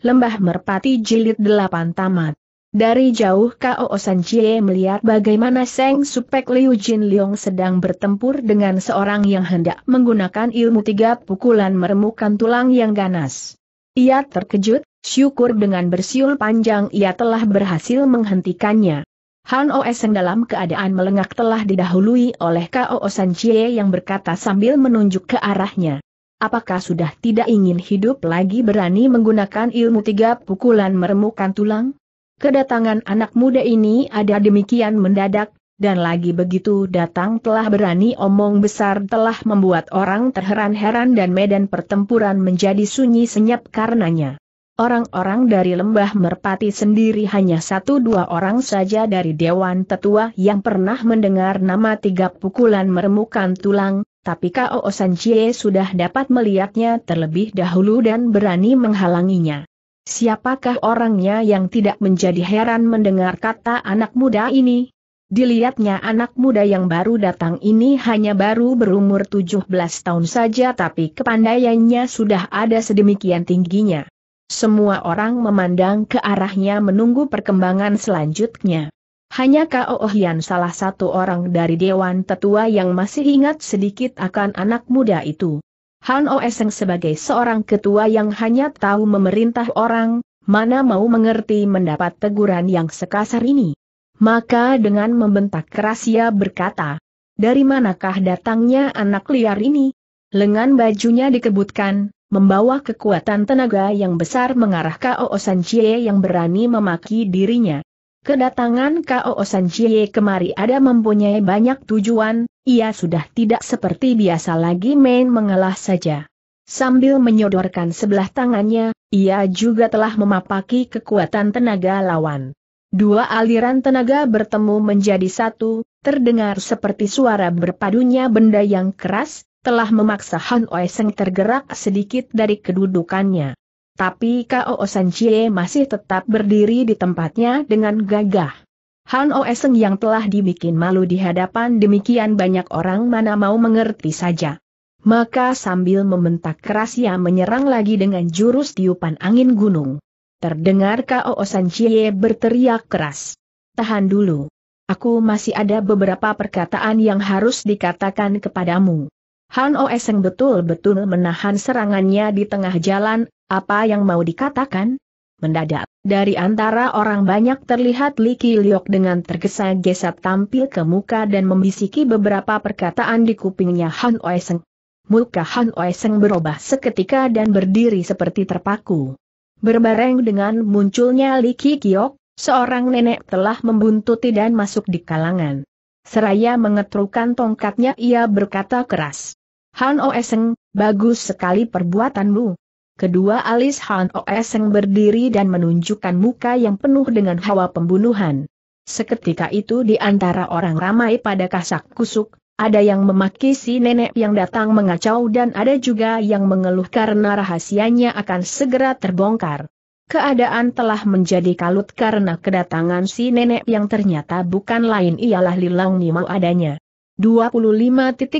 Lembah Merpati Jilid 8 Tamat. Dari jauh Kao San Chie melihat bagaimana Seng Supek Liu Jin Leong sedang bertempur dengan seorang yang hendak menggunakan ilmu tiga pukulan meremukan tulang yang ganas. Ia terkejut, syukur dengan bersiul panjang ia telah berhasil menghentikannya. Han Oes dalam keadaan melengak telah didahului oleh Kao San Chie yang berkata sambil menunjuk ke arahnya. Apakah sudah tidak ingin hidup lagi berani menggunakan ilmu tiga pukulan meremukan tulang? Kedatangan anak muda ini ada demikian mendadak, dan lagi begitu datang telah berani omong besar telah membuat orang terheran-heran dan medan pertempuran menjadi sunyi senyap karenanya. Orang-orang dari lembah merpati sendiri hanya satu dua orang saja dari Dewan Tetua yang pernah mendengar nama tiga pukulan meremukan tulang, tapi Kao Sanjie sudah dapat melihatnya terlebih dahulu dan berani menghalanginya. Siapakah orangnya yang tidak menjadi heran mendengar kata anak muda ini? Dilihatnya anak muda yang baru datang ini hanya baru berumur 17 tahun saja tapi kepandaiannya sudah ada sedemikian tingginya. Semua orang memandang ke arahnya menunggu perkembangan selanjutnya. Hanya Kao Hian salah satu orang dari Dewan Tetua yang masih ingat sedikit akan anak muda itu. Han Oeseng sebagai seorang ketua yang hanya tahu memerintah orang, mana mau mengerti mendapat teguran yang sekasar ini. Maka dengan membentak keras ia berkata, dari manakah datangnya anak liar ini? Lengan bajunya dikebutkan, membawa kekuatan tenaga yang besar mengarah Kao Oosan Chie yang berani memaki dirinya. Kedatangan K.O. Jie kemari ada mempunyai banyak tujuan, ia sudah tidak seperti biasa lagi main mengalah saja. Sambil menyodorkan sebelah tangannya, ia juga telah memapaki kekuatan tenaga lawan. Dua aliran tenaga bertemu menjadi satu, terdengar seperti suara berpadunya benda yang keras, telah memaksa Han Oeseng tergerak sedikit dari kedudukannya. Tapi Kao Sanchie masih tetap berdiri di tempatnya dengan gagah. Han Oeseng yang telah dibikin malu di hadapan demikian banyak orang mana mau mengerti saja. Maka sambil membentak keras ia menyerang lagi dengan jurus tiupan angin gunung. Terdengar Kao Sanchie berteriak keras. Tahan dulu. Aku masih ada beberapa perkataan yang harus dikatakan kepadamu. Han Oeseng betul-betul menahan serangannya di tengah jalan, apa yang mau dikatakan? Mendadak, dari antara orang banyak terlihat Liki Liok dengan tergesa-gesa tampil ke muka dan membisiki beberapa perkataan di kupingnya Han Oeseng. Muka Han Oeseng berubah seketika dan berdiri seperti terpaku. Berbareng dengan munculnya Liki Kiok, seorang nenek telah membuntuti dan masuk di kalangan. Seraya mengetrukan tongkatnya ia berkata keras. Han Oeseng, bagus sekali perbuatanmu, Kedua alis Han Oeseng berdiri dan menunjukkan muka yang penuh dengan hawa pembunuhan. Seketika itu di antara orang ramai pada kasak kusuk, ada yang memaki si nenek yang datang mengacau dan ada juga yang mengeluh karena rahasianya akan segera terbongkar. Keadaan telah menjadi kalut karena kedatangan si nenek yang ternyata bukan lain ialah Lilang Nimau adanya. 25.55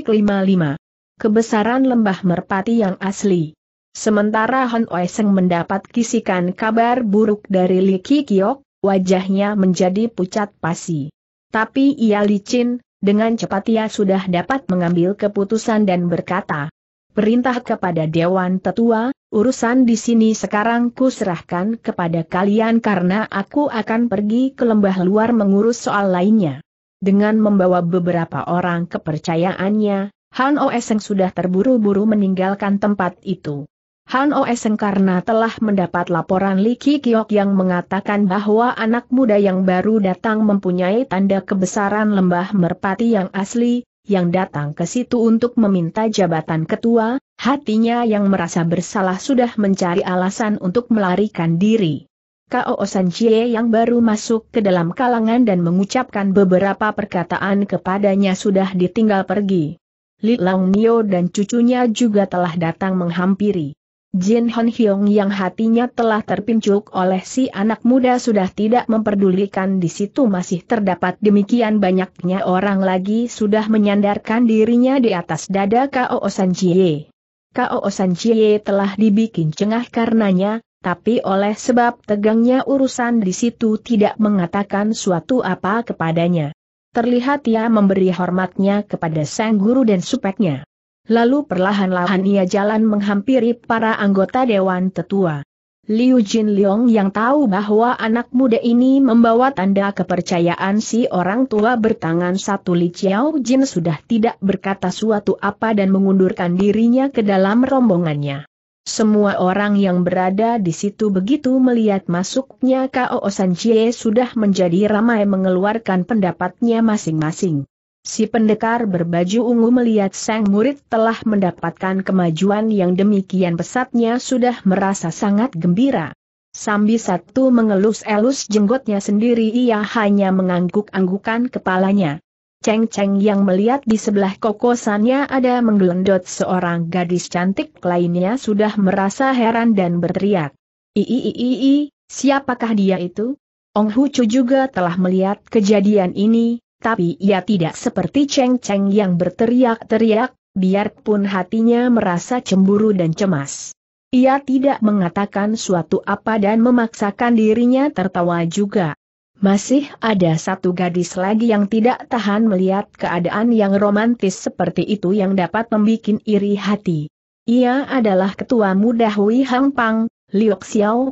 Kebesaran lembah merpati yang asli Sementara Hon Oeseng mendapat kisikan kabar buruk dari Li Kikyok, wajahnya menjadi pucat pasi. Tapi ia licin, dengan cepat ia sudah dapat mengambil keputusan dan berkata, Perintah kepada Dewan Tetua, urusan di sini sekarang kuserahkan kepada kalian karena aku akan pergi ke lembah luar mengurus soal lainnya. Dengan membawa beberapa orang kepercayaannya, Han Oeseng sudah terburu-buru meninggalkan tempat itu. Han Oeseng karena telah mendapat laporan Li Kiok yang mengatakan bahwa anak muda yang baru datang mempunyai tanda kebesaran lembah merpati yang asli, yang datang ke situ untuk meminta jabatan ketua, hatinya yang merasa bersalah sudah mencari alasan untuk melarikan diri. Kao San Jie yang baru masuk ke dalam kalangan dan mengucapkan beberapa perkataan kepadanya sudah ditinggal pergi. Li Lang Nio dan cucunya juga telah datang menghampiri. Jin Hon Hyong yang hatinya telah terpincuk oleh si anak muda sudah tidak memperdulikan di situ masih terdapat demikian banyaknya orang lagi sudah menyandarkan dirinya di atas dada Kao San Jie. Kao San Jie telah dibikin cengah karenanya, tapi oleh sebab tegangnya urusan di situ tidak mengatakan suatu apa kepadanya. Terlihat ia memberi hormatnya kepada sang guru dan supeknya. Lalu perlahan-lahan ia jalan menghampiri para anggota Dewan Tetua. Liu Jin Leong yang tahu bahwa anak muda ini membawa tanda kepercayaan si orang tua bertangan satu Li Chiao Jin sudah tidak berkata suatu apa dan mengundurkan dirinya ke dalam rombongannya. Semua orang yang berada di situ begitu melihat masuknya Kao San Chie sudah menjadi ramai mengeluarkan pendapatnya masing-masing. Si pendekar berbaju ungu melihat sang murid telah mendapatkan kemajuan yang demikian pesatnya sudah merasa sangat gembira. Sambi satu mengelus-elus jenggotnya sendiri ia hanya mengangguk-anggukan kepalanya. Ceng-ceng yang melihat di sebelah kokosannya ada menggelendot seorang gadis cantik lainnya sudah merasa heran dan berteriak. iii siapakah dia itu? Ong Hucu juga telah melihat kejadian ini, tapi ia tidak seperti Cheng Cheng yang berteriak-teriak, biarpun hatinya merasa cemburu dan cemas. Ia tidak mengatakan suatu apa dan memaksakan dirinya tertawa juga. Masih ada satu gadis lagi yang tidak tahan melihat keadaan yang romantis seperti itu yang dapat membuat iri hati. Ia adalah ketua muda Hui Hang Pang, Liu Xiao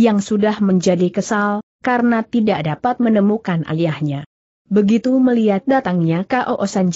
yang sudah menjadi kesal, karena tidak dapat menemukan ayahnya. Begitu melihat datangnya Kao San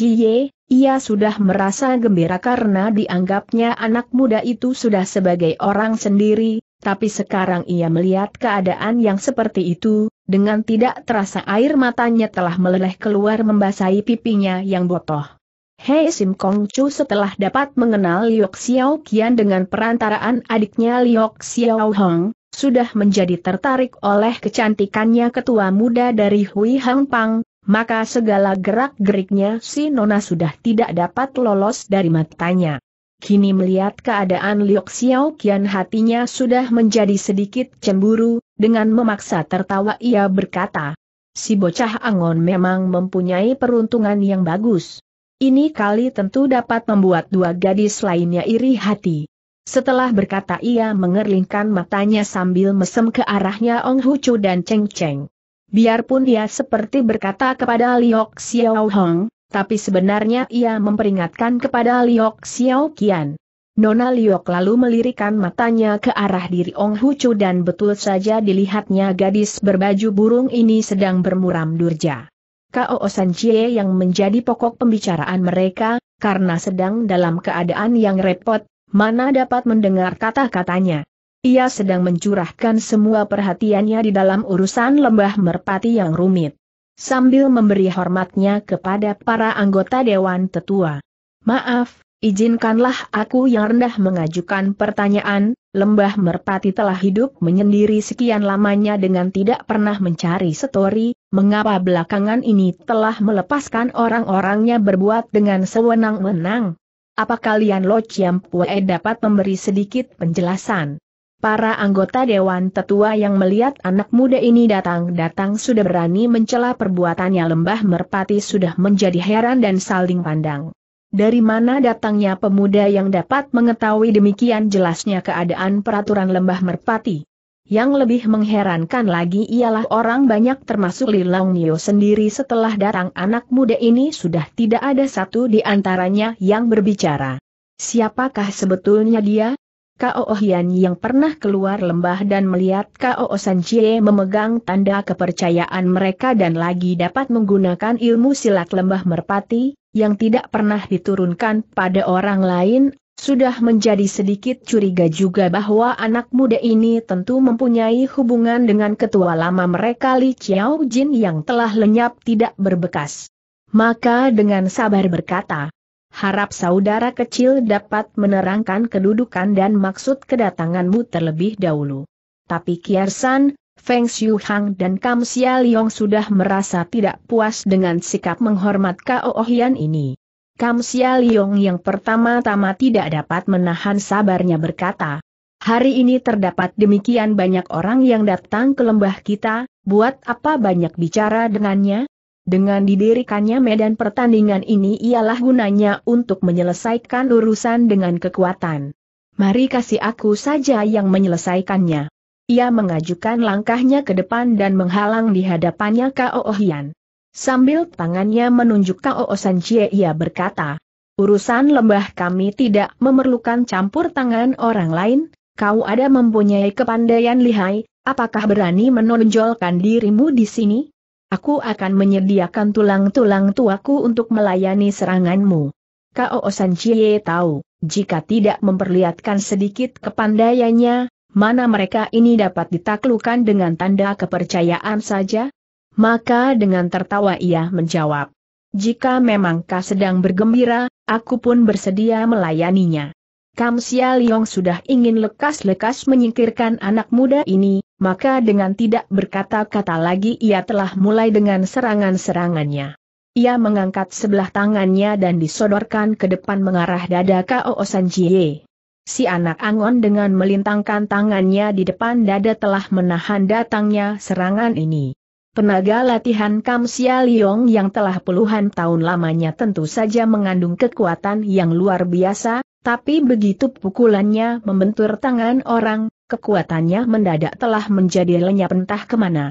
ia sudah merasa gembira karena dianggapnya anak muda itu sudah sebagai orang sendiri, tapi sekarang ia melihat keadaan yang seperti itu, dengan tidak terasa air matanya telah meleleh keluar membasahi pipinya yang botoh. Hei Sim Kong Chu setelah dapat mengenal Liok Xiao Qian dengan perantaraan adiknya Liok Xiao Hong, sudah menjadi tertarik oleh kecantikannya ketua muda dari Hui Hang Pang, maka segala gerak-geriknya si Nona sudah tidak dapat lolos dari matanya. Kini melihat keadaan Liok Xiao Kian hatinya sudah menjadi sedikit cemburu, dengan memaksa tertawa ia berkata, Si bocah Angon memang mempunyai peruntungan yang bagus. Ini kali tentu dapat membuat dua gadis lainnya iri hati. Setelah berkata ia mengerlingkan matanya sambil mesem ke arahnya Ong Hucu dan Cheng Cheng. Biarpun dia seperti berkata kepada Liok Xiao Hong, tapi sebenarnya ia memperingatkan kepada Liok Xiao Qian. Nona Liok lalu melirikan matanya ke arah diri Ong Hucu dan betul saja dilihatnya gadis berbaju burung ini sedang bermuram durja. Kao San Chie yang menjadi pokok pembicaraan mereka, karena sedang dalam keadaan yang repot, mana dapat mendengar kata-katanya. Ia sedang mencurahkan semua perhatiannya di dalam urusan lembah merpati yang rumit. Sambil memberi hormatnya kepada para anggota Dewan Tetua. Maaf, izinkanlah aku yang rendah mengajukan pertanyaan, lembah merpati telah hidup menyendiri sekian lamanya dengan tidak pernah mencari setori, mengapa belakangan ini telah melepaskan orang-orangnya berbuat dengan sewenang-wenang? Apa kalian Lo Chiam Pue dapat memberi sedikit penjelasan? Para anggota Dewan Tetua yang melihat anak muda ini datang-datang sudah berani mencela perbuatannya lembah merpati sudah menjadi heran dan saling pandang. Dari mana datangnya pemuda yang dapat mengetahui demikian jelasnya keadaan peraturan lembah merpati? Yang lebih mengherankan lagi ialah orang banyak termasuk Lilang Nio sendiri setelah datang anak muda ini sudah tidak ada satu di antaranya yang berbicara. Siapakah sebetulnya dia? Kao Hian yang pernah keluar lembah dan melihat Kao San Chie memegang tanda kepercayaan mereka dan lagi dapat menggunakan ilmu silat lembah merpati, yang tidak pernah diturunkan pada orang lain, sudah menjadi sedikit curiga juga bahwa anak muda ini tentu mempunyai hubungan dengan ketua lama mereka Li Chiao Jin yang telah lenyap tidak berbekas. Maka dengan sabar berkata, Harap saudara kecil dapat menerangkan kedudukan dan maksud kedatanganmu terlebih dahulu. Tapi Kiersan, Feng Hang dan Kam Sia Leong sudah merasa tidak puas dengan sikap menghormat Kao Hian ini. Kam Sia Leong yang pertama-tama tidak dapat menahan sabarnya berkata, Hari ini terdapat demikian banyak orang yang datang ke lembah kita, buat apa banyak bicara dengannya? Dengan didirikannya medan pertandingan ini ialah gunanya untuk menyelesaikan urusan dengan kekuatan. Mari kasih aku saja yang menyelesaikannya. Ia mengajukan langkahnya ke depan dan menghalang di hadapannya Kao Hian. Sambil tangannya menunjuk Kao San Chie ia berkata, Urusan lembah kami tidak memerlukan campur tangan orang lain, kau ada mempunyai kepandaian lihai, apakah berani menonjolkan dirimu di sini? Aku akan menyediakan tulang-tulang tuaku untuk melayani seranganmu. Kao Osan Chie tahu, jika tidak memperlihatkan sedikit kepandaiannya, mana mereka ini dapat ditaklukkan dengan tanda kepercayaan saja? Maka dengan tertawa ia menjawab, jika memang kau sedang bergembira, aku pun bersedia melayaninya. Kam Sia Liong sudah ingin lekas-lekas menyingkirkan anak muda ini, maka dengan tidak berkata-kata lagi ia telah mulai dengan serangan-serangannya. Ia mengangkat sebelah tangannya dan disodorkan ke depan mengarah dada Kao Sanjie. Si anak angon dengan melintangkan tangannya di depan dada telah menahan datangnya serangan ini. Penaga latihan Kam Sia Liong yang telah puluhan tahun lamanya tentu saja mengandung kekuatan yang luar biasa, tapi begitu pukulannya membentur tangan orang, kekuatannya mendadak telah menjadi lenyap entah kemana.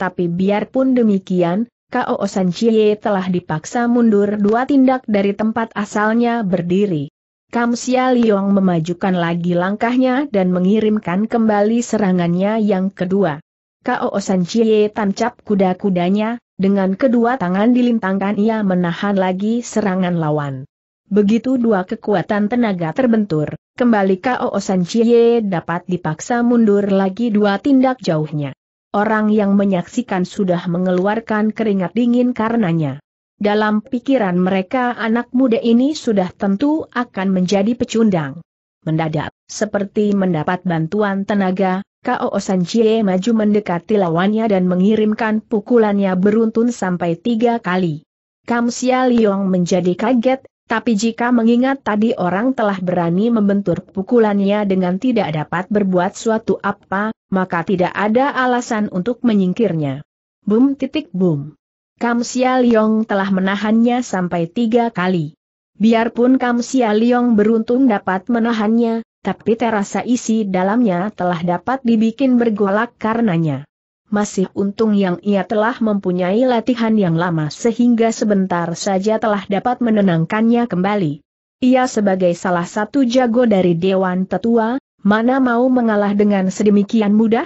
Tapi biarpun demikian, Kao San Chie telah dipaksa mundur dua tindak dari tempat asalnya berdiri. Kam Sia Liong memajukan lagi langkahnya dan mengirimkan kembali serangannya yang kedua. Kao San Chie tancap kuda-kudanya, dengan kedua tangan dilintangkan ia menahan lagi serangan lawan. Begitu dua kekuatan tenaga terbentur, kembali K.O. Sanchie dapat dipaksa mundur lagi dua tindak jauhnya. Orang yang menyaksikan sudah mengeluarkan keringat dingin karenanya. Dalam pikiran mereka anak muda ini sudah tentu akan menjadi pecundang. Mendadak, seperti mendapat bantuan tenaga, K.O. Sanchie maju mendekati lawannya dan mengirimkan pukulannya beruntun sampai tiga kali. Kam Sia Leong menjadi kaget tapi jika mengingat tadi orang telah berani membentur pukulannya dengan tidak dapat berbuat suatu apa, maka tidak ada alasan untuk menyingkirnya. Boom titik boom. Kam Sia Liong telah menahannya sampai tiga kali. Biarpun Kam Sia Liong beruntung dapat menahannya, tapi terasa isi dalamnya telah dapat dibikin bergolak karenanya masih untung yang ia telah mempunyai latihan yang lama sehingga sebentar saja telah dapat menenangkannya kembali. Ia sebagai salah satu jago dari Dewan Tetua, mana mau mengalah dengan sedemikian mudah?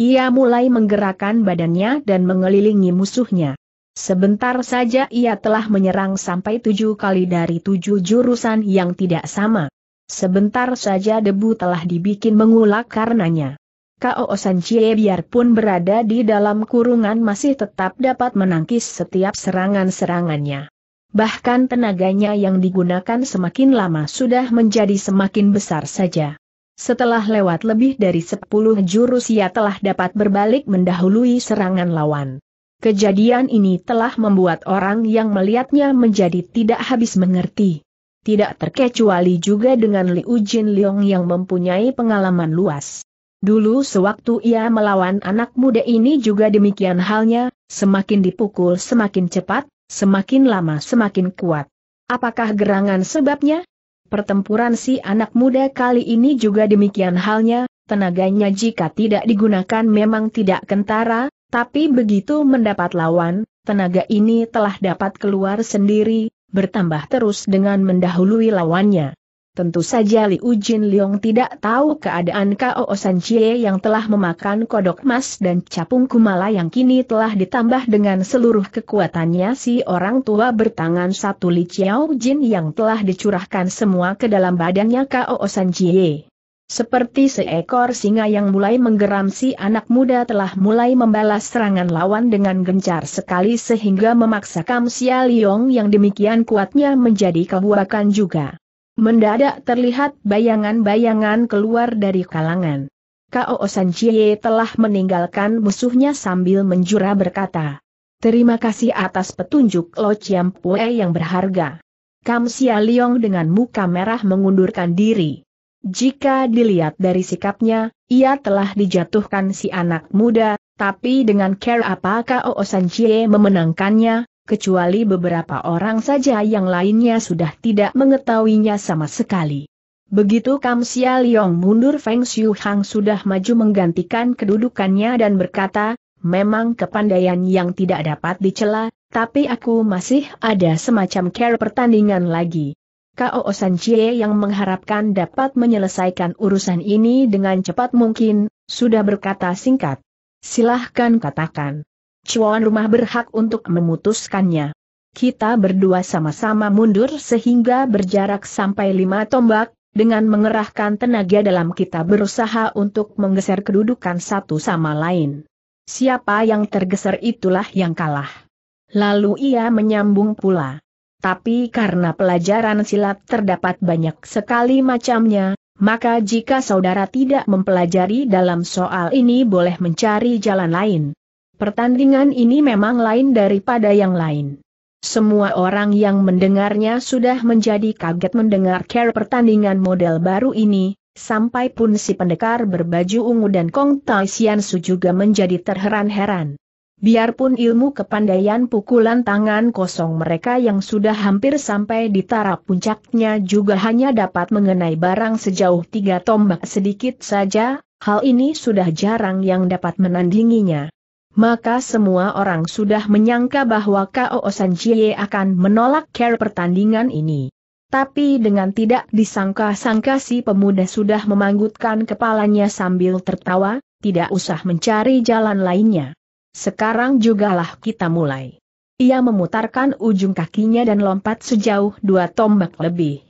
Ia mulai menggerakkan badannya dan mengelilingi musuhnya. Sebentar saja ia telah menyerang sampai tujuh kali dari tujuh jurusan yang tidak sama. Sebentar saja debu telah dibikin mengulak karenanya. Kao Chie biarpun berada di dalam kurungan masih tetap dapat menangkis setiap serangan-serangannya. Bahkan tenaganya yang digunakan semakin lama sudah menjadi semakin besar saja. Setelah lewat lebih dari 10 jurus ia telah dapat berbalik mendahului serangan lawan. Kejadian ini telah membuat orang yang melihatnya menjadi tidak habis mengerti. Tidak terkecuali juga dengan Liu Jin Leong yang mempunyai pengalaman luas. Dulu sewaktu ia melawan anak muda ini juga demikian halnya, semakin dipukul semakin cepat, semakin lama semakin kuat. Apakah gerangan sebabnya? Pertempuran si anak muda kali ini juga demikian halnya, tenaganya jika tidak digunakan memang tidak kentara, tapi begitu mendapat lawan, tenaga ini telah dapat keluar sendiri, bertambah terus dengan mendahului lawannya. Tentu saja Liu Jin Leong tidak tahu keadaan Kao San Chie yang telah memakan kodok emas dan capung kumala yang kini telah ditambah dengan seluruh kekuatannya si orang tua bertangan satu Li Chiao Jin yang telah dicurahkan semua ke dalam badannya Kao San Chie. Seperti seekor singa yang mulai menggeram si anak muda telah mulai membalas serangan lawan dengan gencar sekali sehingga memaksa Kam Sia Leong yang demikian kuatnya menjadi kebuakan juga. Mendadak terlihat bayangan-bayangan keluar dari kalangan. Kao Chie telah meninggalkan musuhnya sambil menjura berkata. Terima kasih atas petunjuk Lo Chiam Pue yang berharga. Kam Sia Leong dengan muka merah mengundurkan diri. Jika dilihat dari sikapnya, ia telah dijatuhkan si anak muda, tapi dengan care apakah Kao Chie memenangkannya, kecuali beberapa orang saja yang lainnya sudah tidak mengetahuinya sama sekali. Begitu Kam Sia Leong mundur Feng Xiu Hang sudah maju menggantikan kedudukannya dan berkata, memang kepandaian yang tidak dapat dicela, tapi aku masih ada semacam care pertandingan lagi. Kao San Chie yang mengharapkan dapat menyelesaikan urusan ini dengan cepat mungkin, sudah berkata singkat. Silahkan katakan. Cuan rumah berhak untuk memutuskannya. Kita berdua sama-sama mundur sehingga berjarak sampai lima tombak, dengan mengerahkan tenaga dalam kita berusaha untuk menggeser kedudukan satu sama lain. Siapa yang tergeser itulah yang kalah. Lalu ia menyambung pula. Tapi karena pelajaran silat terdapat banyak sekali macamnya, maka jika saudara tidak mempelajari dalam soal ini boleh mencari jalan lain. Pertandingan ini memang lain daripada yang lain. Semua orang yang mendengarnya sudah menjadi kaget mendengar care pertandingan model baru ini, sampai pun si pendekar berbaju ungu dan Kong Tai Sian Su juga menjadi terheran-heran. Biarpun ilmu kepandaian pukulan tangan kosong mereka yang sudah hampir sampai di taraf puncaknya juga hanya dapat mengenai barang sejauh tiga tombak sedikit saja, hal ini sudah jarang yang dapat menandinginya maka semua orang sudah menyangka bahwa K.O. Sanjie akan menolak care pertandingan ini. Tapi dengan tidak disangka-sangka si pemuda sudah memanggutkan kepalanya sambil tertawa, tidak usah mencari jalan lainnya. Sekarang jugalah kita mulai. Ia memutarkan ujung kakinya dan lompat sejauh dua tombak lebih.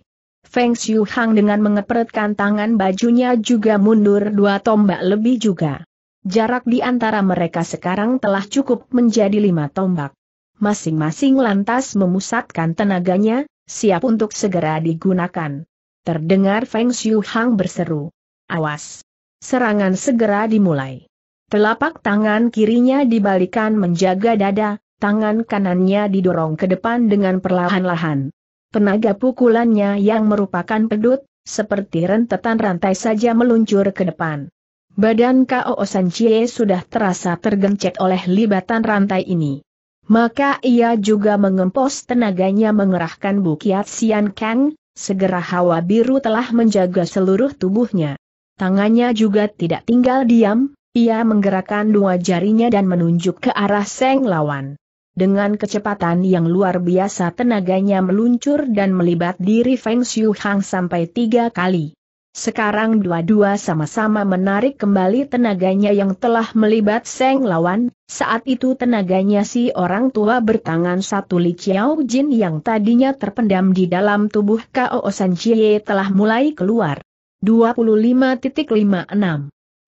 Feng Xiu Hang dengan mengepretkan tangan bajunya juga mundur dua tombak lebih juga. Jarak di antara mereka sekarang telah cukup menjadi lima tombak. Masing-masing lantas memusatkan tenaganya, siap untuk segera digunakan. Terdengar Feng Xiu Hang berseru. Awas! Serangan segera dimulai. Telapak tangan kirinya dibalikan menjaga dada, tangan kanannya didorong ke depan dengan perlahan-lahan. Tenaga pukulannya yang merupakan pedut, seperti rentetan rantai saja meluncur ke depan. Badan Kao Chie sudah terasa tergencet oleh libatan rantai ini. Maka ia juga mengempos tenaganya mengerahkan Bukiat Sian Kang, segera hawa biru telah menjaga seluruh tubuhnya. Tangannya juga tidak tinggal diam, ia menggerakkan dua jarinya dan menunjuk ke arah Seng Lawan. Dengan kecepatan yang luar biasa tenaganya meluncur dan melibat diri Feng Xiu Hang sampai tiga kali. Sekarang dua-dua sama-sama menarik kembali tenaganya yang telah melibat Seng Lawan, saat itu tenaganya si orang tua bertangan satu Li Chiao Jin yang tadinya terpendam di dalam tubuh Kao San Chie telah mulai keluar. 25.56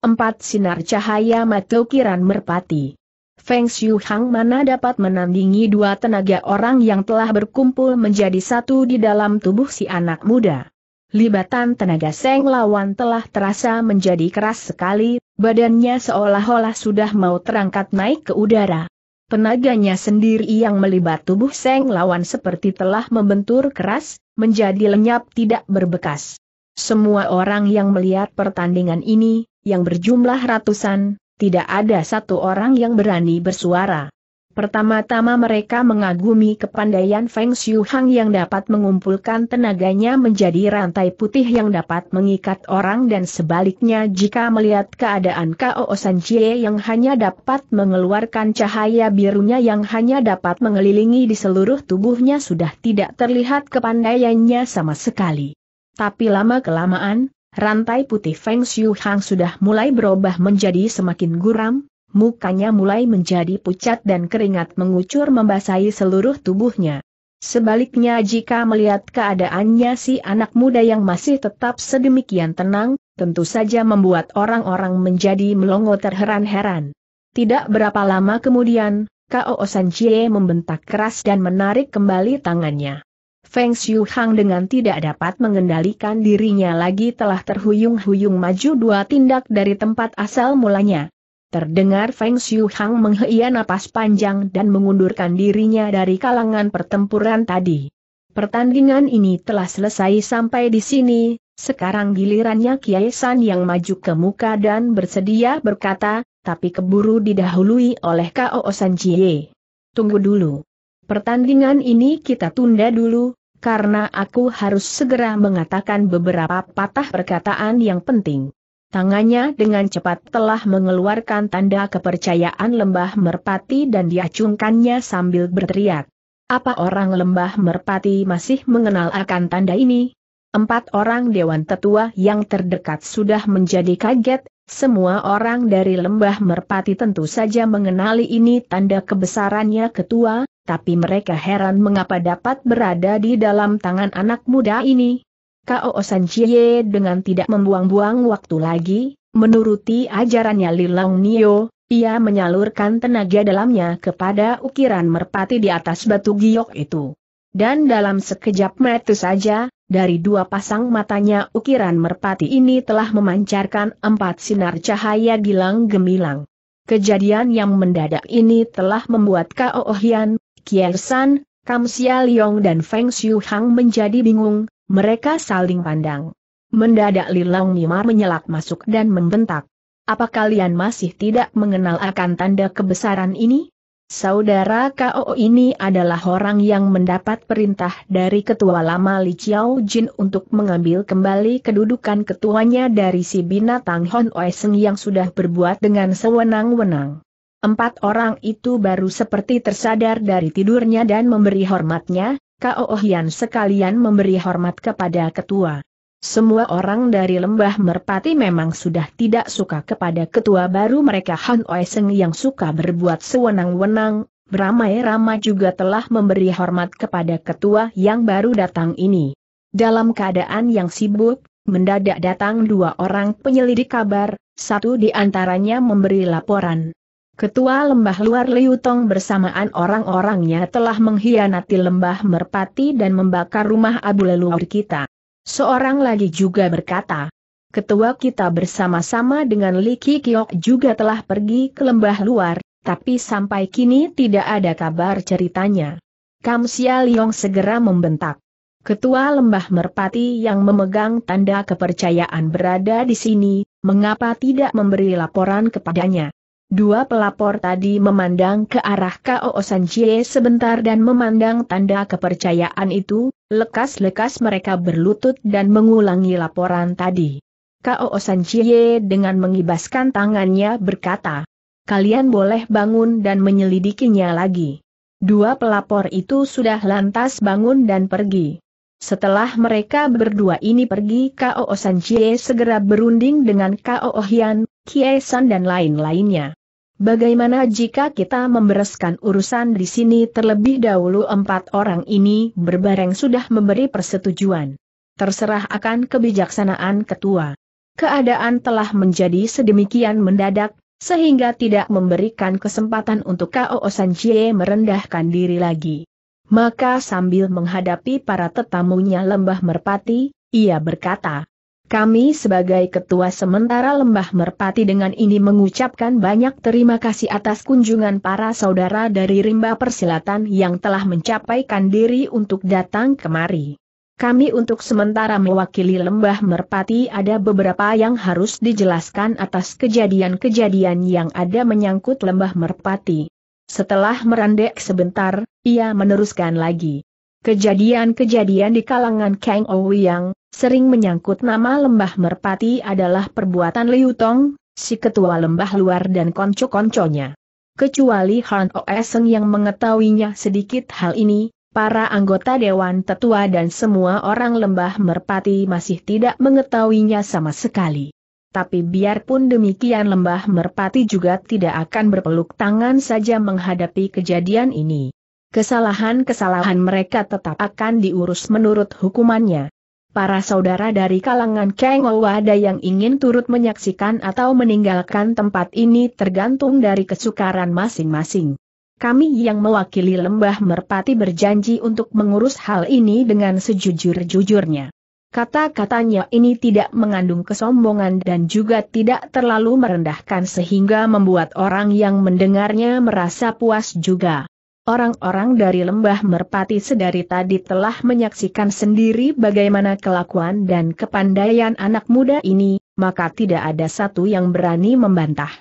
Empat sinar cahaya mata kiran merpati. Feng Xiu Hang mana dapat menandingi dua tenaga orang yang telah berkumpul menjadi satu di dalam tubuh si anak muda. Libatan tenaga Seng Lawan telah terasa menjadi keras sekali, badannya seolah-olah sudah mau terangkat naik ke udara. Tenaganya sendiri yang melibat tubuh Seng Lawan seperti telah membentur keras, menjadi lenyap tidak berbekas. Semua orang yang melihat pertandingan ini, yang berjumlah ratusan, tidak ada satu orang yang berani bersuara. Pertama-tama mereka mengagumi kepandaian Feng Xiu Hang yang dapat mengumpulkan tenaganya menjadi rantai putih yang dapat mengikat orang dan sebaliknya jika melihat keadaan Kao San Chie yang hanya dapat mengeluarkan cahaya birunya yang hanya dapat mengelilingi di seluruh tubuhnya sudah tidak terlihat kepandaiannya sama sekali. Tapi lama-kelamaan, rantai putih Feng Xiu Hang sudah mulai berubah menjadi semakin guram, mukanya mulai menjadi pucat dan keringat mengucur membasahi seluruh tubuhnya. Sebaliknya jika melihat keadaannya si anak muda yang masih tetap sedemikian tenang, tentu saja membuat orang-orang menjadi melongo terheran-heran. Tidak berapa lama kemudian, Kao Sanjie membentak keras dan menarik kembali tangannya. Feng Xiu Hang dengan tidak dapat mengendalikan dirinya lagi telah terhuyung-huyung maju dua tindak dari tempat asal mulanya. Terdengar Feng Xiu Hang menghela napas panjang dan mengundurkan dirinya dari kalangan pertempuran tadi. Pertandingan ini telah selesai sampai di sini, sekarang gilirannya Kiai San yang maju ke muka dan bersedia berkata, tapi keburu didahului oleh K.O. San Jie. Tunggu dulu. Pertandingan ini kita tunda dulu, karena aku harus segera mengatakan beberapa patah perkataan yang penting. Tangannya dengan cepat telah mengeluarkan tanda kepercayaan lembah merpati dan diacungkannya sambil berteriak. Apa orang lembah merpati masih mengenal akan tanda ini? Empat orang dewan tetua yang terdekat sudah menjadi kaget, semua orang dari lembah merpati tentu saja mengenali ini tanda kebesarannya ketua, tapi mereka heran mengapa dapat berada di dalam tangan anak muda ini. Kao Chie dengan tidak membuang-buang waktu lagi, menuruti ajarannya Lilong Nio, ia menyalurkan tenaga dalamnya kepada ukiran merpati di atas batu giok itu. Dan dalam sekejap mata saja, dari dua pasang matanya ukiran merpati ini telah memancarkan empat sinar cahaya gilang gemilang. Kejadian yang mendadak ini telah membuat Kao Hian, Kiersan, Kam Sia dan Feng Xiu Hang menjadi bingung, mereka saling pandang. Mendadak Lilang Mimar menyelak masuk dan membentak. Apa kalian masih tidak mengenal akan tanda kebesaran ini? Saudara KO ini adalah orang yang mendapat perintah dari ketua lama Li Chiao Jin untuk mengambil kembali kedudukan ketuanya dari si binatang Hon Oeseng yang sudah berbuat dengan sewenang-wenang. Empat orang itu baru seperti tersadar dari tidurnya dan memberi hormatnya, Kao Hian sekalian memberi hormat kepada ketua. Semua orang dari lembah merpati memang sudah tidak suka kepada ketua baru mereka Han Oeseng yang suka berbuat sewenang-wenang, beramai-ramai juga telah memberi hormat kepada ketua yang baru datang ini. Dalam keadaan yang sibuk, mendadak datang dua orang penyelidik kabar, satu di antaranya memberi laporan, Ketua Lembah Luar Liu Tong bersamaan orang-orangnya telah mengkhianati Lembah Merpati dan membakar rumah Abu Leluhur kita. Seorang lagi juga berkata, Ketua kita bersama-sama dengan Li Kiok juga telah pergi ke Lembah Luar, tapi sampai kini tidak ada kabar ceritanya. Kam Sia Liong segera membentak. Ketua Lembah Merpati yang memegang tanda kepercayaan berada di sini, mengapa tidak memberi laporan kepadanya? Dua pelapor tadi memandang ke arah K.O. Sanjie sebentar dan memandang tanda kepercayaan itu, lekas-lekas mereka berlutut dan mengulangi laporan tadi. K.O. Sanjie dengan mengibaskan tangannya berkata, Kalian boleh bangun dan menyelidikinya lagi. Dua pelapor itu sudah lantas bangun dan pergi. Setelah mereka berdua ini pergi K.O. Sanjie segera berunding dengan K.O. Hian, Kiesan dan lain-lainnya. Bagaimana jika kita membereskan urusan di sini terlebih dahulu empat orang ini berbareng sudah memberi persetujuan. Terserah akan kebijaksanaan ketua. Keadaan telah menjadi sedemikian mendadak, sehingga tidak memberikan kesempatan untuk K.O. Sanjie merendahkan diri lagi. Maka sambil menghadapi para tetamunya lembah merpati, ia berkata, kami sebagai ketua sementara Lembah Merpati dengan ini mengucapkan banyak terima kasih atas kunjungan para saudara dari rimba persilatan yang telah mencapaikan diri untuk datang kemari. Kami untuk sementara mewakili Lembah Merpati ada beberapa yang harus dijelaskan atas kejadian-kejadian yang ada menyangkut Lembah Merpati. Setelah merendek sebentar, ia meneruskan lagi. Kejadian-kejadian di kalangan Kang Ouyang, sering menyangkut nama lembah merpati adalah perbuatan Liu Tong, si ketua lembah luar dan konco-konconya. Kecuali Han Oeseng yang mengetahuinya sedikit hal ini, para anggota Dewan Tetua dan semua orang lembah merpati masih tidak mengetahuinya sama sekali. Tapi biarpun demikian lembah merpati juga tidak akan berpeluk tangan saja menghadapi kejadian ini. Kesalahan-kesalahan mereka tetap akan diurus menurut hukumannya. Para saudara dari kalangan Kang ada yang ingin turut menyaksikan atau meninggalkan tempat ini tergantung dari kesukaran masing-masing. Kami yang mewakili lembah merpati berjanji untuk mengurus hal ini dengan sejujur-jujurnya. Kata-katanya ini tidak mengandung kesombongan dan juga tidak terlalu merendahkan sehingga membuat orang yang mendengarnya merasa puas juga. Orang-orang dari lembah merpati sedari tadi telah menyaksikan sendiri bagaimana kelakuan dan kepandaian anak muda ini, maka tidak ada satu yang berani membantah.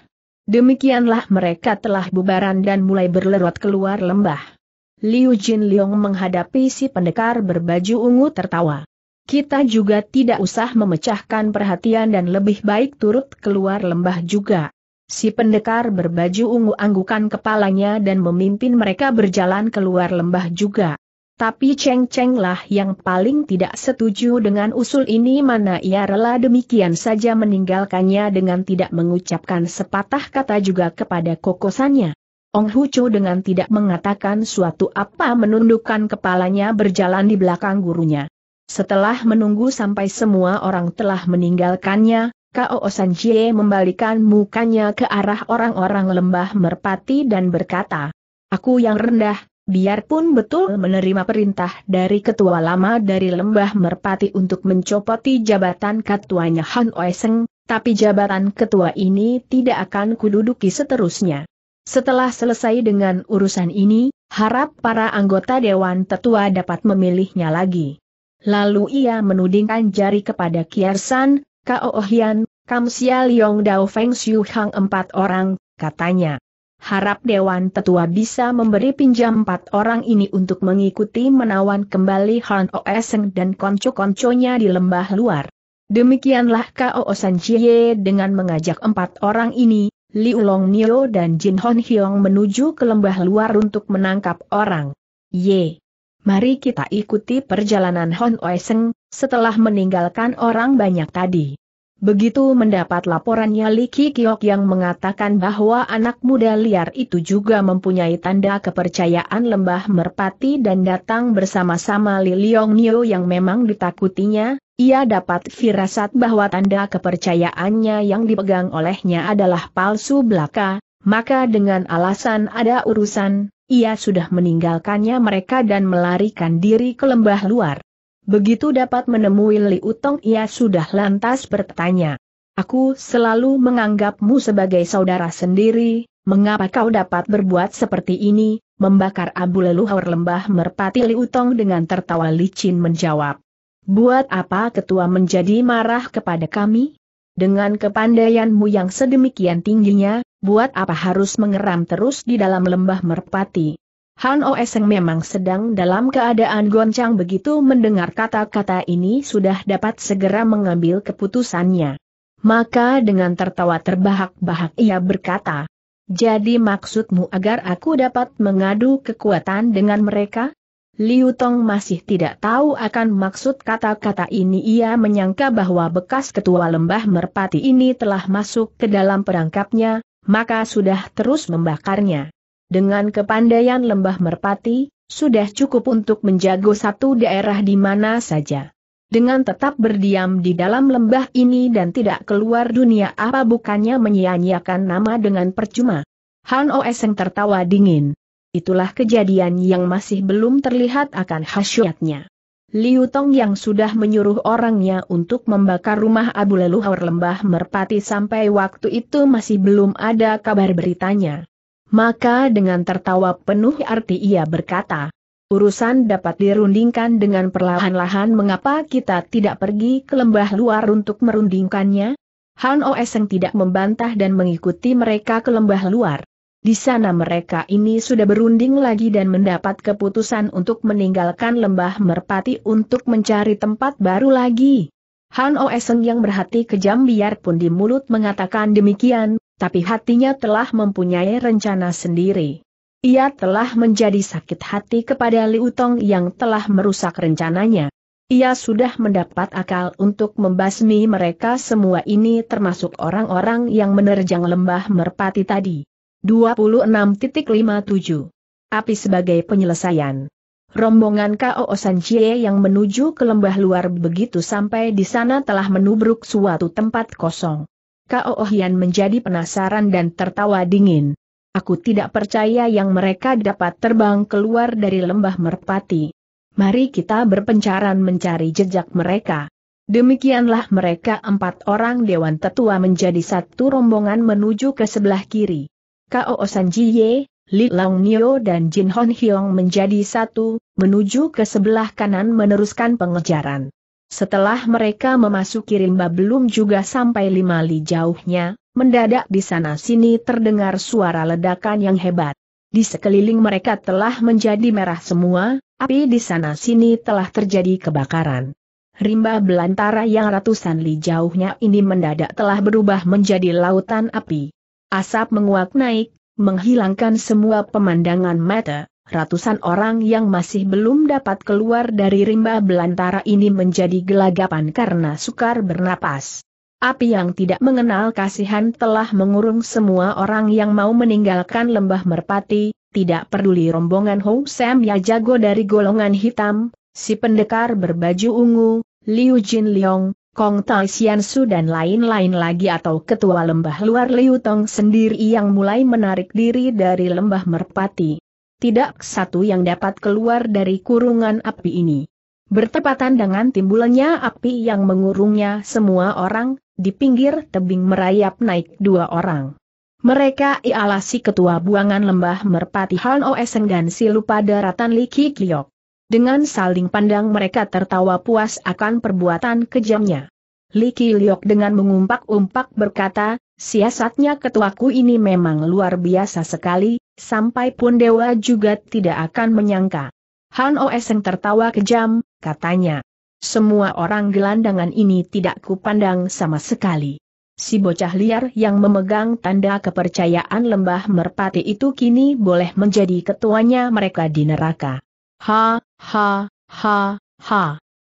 Demikianlah mereka telah bubaran dan mulai berlerot keluar lembah. Liu Jin Liong menghadapi si pendekar berbaju ungu tertawa. Kita juga tidak usah memecahkan perhatian dan lebih baik turut keluar lembah juga. Si pendekar berbaju ungu anggukan kepalanya dan memimpin mereka berjalan keluar lembah juga. Tapi Cheng Cheng lah yang paling tidak setuju dengan usul ini mana ia rela demikian saja meninggalkannya dengan tidak mengucapkan sepatah kata juga kepada kokosannya. Ong Hucu dengan tidak mengatakan suatu apa menundukkan kepalanya berjalan di belakang gurunya. Setelah menunggu sampai semua orang telah meninggalkannya, Kao Jie membalikan mukanya ke arah orang-orang lembah merpati dan berkata, Aku yang rendah, biarpun betul menerima perintah dari ketua lama dari lembah merpati untuk mencopoti jabatan ketuanya Han Oeseng, tapi jabatan ketua ini tidak akan kududuki seterusnya. Setelah selesai dengan urusan ini, harap para anggota Dewan Tetua dapat memilihnya lagi. Lalu ia menudingkan jari kepada Kiersan. Kao Hian, Kam Sia Liong Dao Feng Xiu Hang empat orang, katanya. Harap Dewan Tetua bisa memberi pinjam empat orang ini untuk mengikuti menawan kembali Han Oeseng dan konco-konconya di lembah luar. Demikianlah Kao San Chie dengan mengajak empat orang ini, Liu Long Nio dan Jin Hon Hyong menuju ke lembah luar untuk menangkap orang. Ye. Mari kita ikuti perjalanan Hon Oeseng, setelah meninggalkan orang banyak tadi. Begitu mendapat laporannya Li Kiok yang mengatakan bahwa anak muda liar itu juga mempunyai tanda kepercayaan lembah merpati dan datang bersama-sama Li Leong Nio yang memang ditakutinya, ia dapat firasat bahwa tanda kepercayaannya yang dipegang olehnya adalah palsu belaka, maka dengan alasan ada urusan, ia sudah meninggalkannya mereka dan melarikan diri ke lembah luar. Begitu dapat menemui Li Utong, ia sudah lantas bertanya. Aku selalu menganggapmu sebagai saudara sendiri, mengapa kau dapat berbuat seperti ini, membakar abu leluhur lembah merpati Li Utong dengan tertawa licin menjawab. Buat apa ketua menjadi marah kepada kami? Dengan kepandaianmu yang sedemikian tingginya, buat apa harus mengeram terus di dalam lembah merpati? Han Oeseng memang sedang dalam keadaan goncang begitu mendengar kata-kata ini sudah dapat segera mengambil keputusannya. Maka dengan tertawa terbahak-bahak ia berkata, Jadi maksudmu agar aku dapat mengadu kekuatan dengan mereka? Liu Tong masih tidak tahu akan maksud kata-kata ini ia menyangka bahwa bekas ketua lembah merpati ini telah masuk ke dalam perangkapnya, maka sudah terus membakarnya. Dengan kepandaian lembah merpati, sudah cukup untuk menjago satu daerah di mana saja. Dengan tetap berdiam di dalam lembah ini dan tidak keluar dunia apa bukannya menyia-nyiakan nama dengan percuma. Han Oeseng tertawa dingin itulah kejadian yang masih belum terlihat akan khasiatnya. Liu Tong yang sudah menyuruh orangnya untuk membakar rumah Abu Leluhur Lembah Merpati sampai waktu itu masih belum ada kabar beritanya. Maka dengan tertawa penuh arti ia berkata, urusan dapat dirundingkan dengan perlahan-lahan mengapa kita tidak pergi ke lembah luar untuk merundingkannya? Han Oeseng tidak membantah dan mengikuti mereka ke lembah luar. Di sana mereka ini sudah berunding lagi dan mendapat keputusan untuk meninggalkan lembah merpati untuk mencari tempat baru lagi. Han Oeseng yang berhati kejam biarpun di mulut mengatakan demikian, tapi hatinya telah mempunyai rencana sendiri. Ia telah menjadi sakit hati kepada Liu Tong yang telah merusak rencananya. Ia sudah mendapat akal untuk membasmi mereka semua ini termasuk orang-orang yang menerjang lembah merpati tadi. 26.57. Api sebagai penyelesaian. Rombongan K.O. Sanchie yang menuju ke lembah luar begitu sampai di sana telah menubruk suatu tempat kosong. K.O. Hian menjadi penasaran dan tertawa dingin. Aku tidak percaya yang mereka dapat terbang keluar dari lembah merpati. Mari kita berpencaran mencari jejak mereka. Demikianlah mereka empat orang dewan tetua menjadi satu rombongan menuju ke sebelah kiri. Kao San Jie, Li Long Nio dan Jin Hon Hyong menjadi satu, menuju ke sebelah kanan meneruskan pengejaran. Setelah mereka memasuki rimba belum juga sampai lima li jauhnya, mendadak di sana-sini terdengar suara ledakan yang hebat. Di sekeliling mereka telah menjadi merah semua, api di sana-sini telah terjadi kebakaran. Rimba belantara yang ratusan li jauhnya ini mendadak telah berubah menjadi lautan api. Asap menguak naik, menghilangkan semua pemandangan mata. Ratusan orang yang masih belum dapat keluar dari rimba belantara ini menjadi gelagapan karena sukar bernapas. Api yang tidak mengenal kasihan telah mengurung semua orang yang mau meninggalkan lembah merpati, tidak peduli rombongan Hong Sam ya jago dari golongan hitam, si pendekar berbaju ungu, Liu Jin Leong, Kong Tai Sian Su dan lain-lain lagi atau ketua lembah luar Liu Tong sendiri yang mulai menarik diri dari lembah merpati. Tidak satu yang dapat keluar dari kurungan api ini. Bertepatan dengan timbulnya api yang mengurungnya semua orang, di pinggir tebing merayap naik dua orang. Mereka ialah si ketua buangan lembah merpati Han Oeseng dan si lupa daratan Li Kikyok. Dengan saling pandang mereka tertawa puas akan perbuatan kejamnya. Li Liok dengan mengumpak-umpak berkata, siasatnya ketuaku ini memang luar biasa sekali, sampai pun dewa juga tidak akan menyangka. Han Oeseng tertawa kejam, katanya. Semua orang gelandangan ini tidak kupandang sama sekali. Si bocah liar yang memegang tanda kepercayaan lembah merpati itu kini boleh menjadi ketuanya mereka di neraka. Ha, Ha, ha, ha.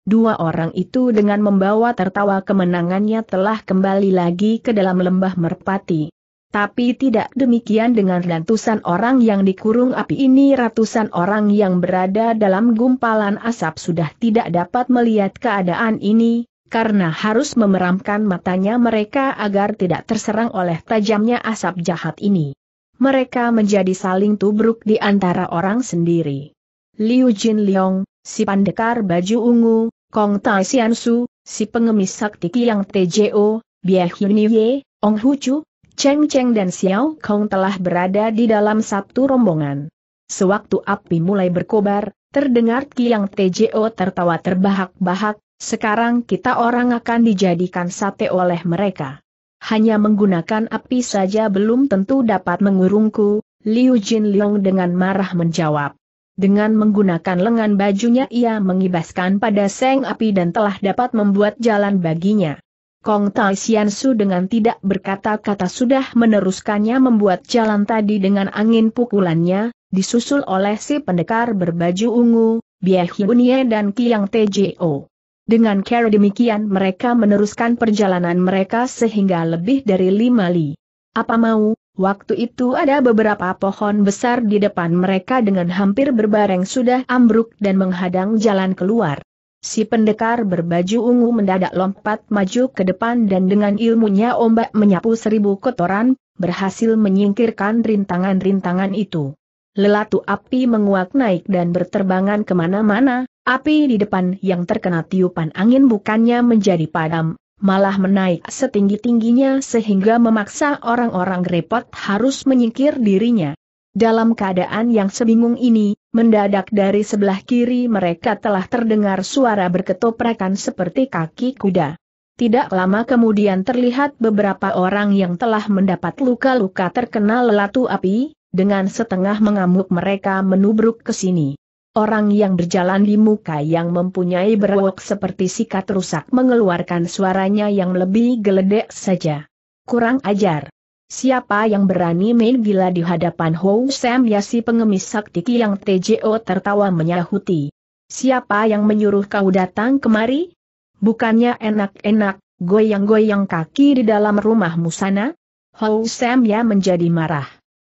Dua orang itu dengan membawa tertawa kemenangannya telah kembali lagi ke dalam lembah merpati. Tapi tidak demikian dengan ratusan orang yang dikurung api ini ratusan orang yang berada dalam gumpalan asap sudah tidak dapat melihat keadaan ini, karena harus memeramkan matanya mereka agar tidak terserang oleh tajamnya asap jahat ini. Mereka menjadi saling tubruk di antara orang sendiri. Liu Jin Liong, si pandekar baju ungu, Kong Tai Sian Su, si pengemis sakti Kiang TJO, Bia Hin Ye, Ong Hu Chu, Cheng Cheng dan Xiao Kong telah berada di dalam satu rombongan. Sewaktu api mulai berkobar, terdengar Kiang TJO tertawa terbahak-bahak, sekarang kita orang akan dijadikan sate oleh mereka. Hanya menggunakan api saja belum tentu dapat mengurungku, Liu Jin Liong dengan marah menjawab. Dengan menggunakan lengan bajunya ia mengibaskan pada seng api dan telah dapat membuat jalan baginya. Kong Tai Sian Su dengan tidak berkata-kata sudah meneruskannya membuat jalan tadi dengan angin pukulannya, disusul oleh si pendekar berbaju ungu, Bia Hyunye dan Kiang Tjo. Dengan cara demikian mereka meneruskan perjalanan mereka sehingga lebih dari lima li. Apa mau, Waktu itu ada beberapa pohon besar di depan mereka dengan hampir berbareng sudah ambruk dan menghadang jalan keluar. Si pendekar berbaju ungu mendadak lompat maju ke depan dan dengan ilmunya ombak menyapu seribu kotoran, berhasil menyingkirkan rintangan-rintangan itu. Lelatu api menguak naik dan berterbangan kemana-mana, api di depan yang terkena tiupan angin bukannya menjadi padam, malah menaik setinggi-tingginya sehingga memaksa orang-orang repot harus menyingkir dirinya. Dalam keadaan yang sebingung ini, mendadak dari sebelah kiri mereka telah terdengar suara berketoprakan seperti kaki kuda. Tidak lama kemudian terlihat beberapa orang yang telah mendapat luka-luka terkena lelatu api, dengan setengah mengamuk mereka menubruk ke sini. Orang yang berjalan di muka yang mempunyai berwok seperti sikat rusak mengeluarkan suaranya yang lebih geledek saja. Kurang ajar. Siapa yang berani main gila di hadapan Hou Sam Yasi pengemis sakti yang TJO tertawa menyahuti. Siapa yang menyuruh kau datang kemari? Bukannya enak-enak, goyang-goyang kaki di dalam rumahmu sana? Hou Sam Ya menjadi marah.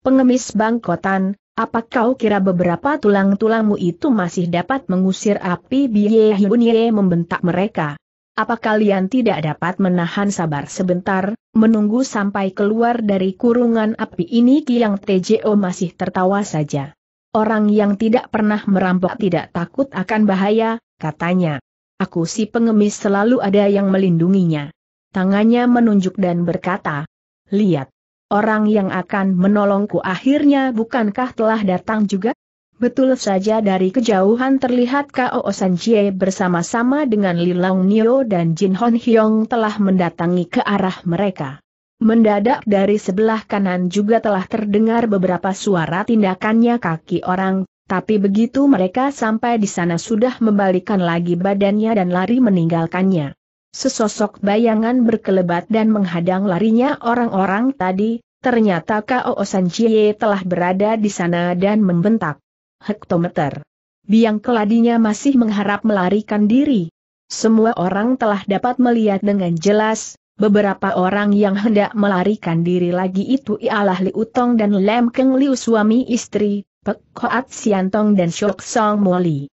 Pengemis bangkotan, apa kau kira beberapa tulang-tulangmu itu masih dapat mengusir api Biye Hibunye membentak mereka? Apa kalian tidak dapat menahan sabar sebentar, menunggu sampai keluar dari kurungan api ini Kiang TJO masih tertawa saja. Orang yang tidak pernah merampok tidak takut akan bahaya, katanya. Aku si pengemis selalu ada yang melindunginya. Tangannya menunjuk dan berkata, Lihat, Orang yang akan menolongku akhirnya bukankah telah datang juga? Betul saja dari kejauhan terlihat Kao San Jie bersama-sama dengan Li Nio dan Jin Hon Hyong telah mendatangi ke arah mereka. Mendadak dari sebelah kanan juga telah terdengar beberapa suara tindakannya kaki orang, tapi begitu mereka sampai di sana sudah membalikan lagi badannya dan lari meninggalkannya sesosok bayangan berkelebat dan menghadang larinya orang-orang tadi, ternyata Kao San Chie telah berada di sana dan membentak. Hektometer. Biang keladinya masih mengharap melarikan diri. Semua orang telah dapat melihat dengan jelas, beberapa orang yang hendak melarikan diri lagi itu ialah Liutong Utong dan Lem Keng Liu suami istri, Pek Koat Siantong dan Shok Song Moli.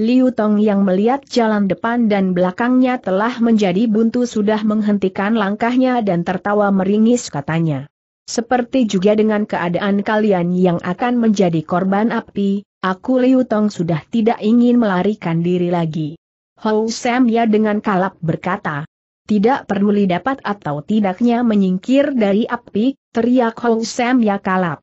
Liu Tong yang melihat jalan depan dan belakangnya telah menjadi buntu sudah menghentikan langkahnya dan tertawa meringis katanya. Seperti juga dengan keadaan kalian yang akan menjadi korban api, aku Liu Tong sudah tidak ingin melarikan diri lagi. Hou Sam ya dengan kalap berkata. Tidak peduli dapat atau tidaknya menyingkir dari api, teriak Hou Sam ya kalap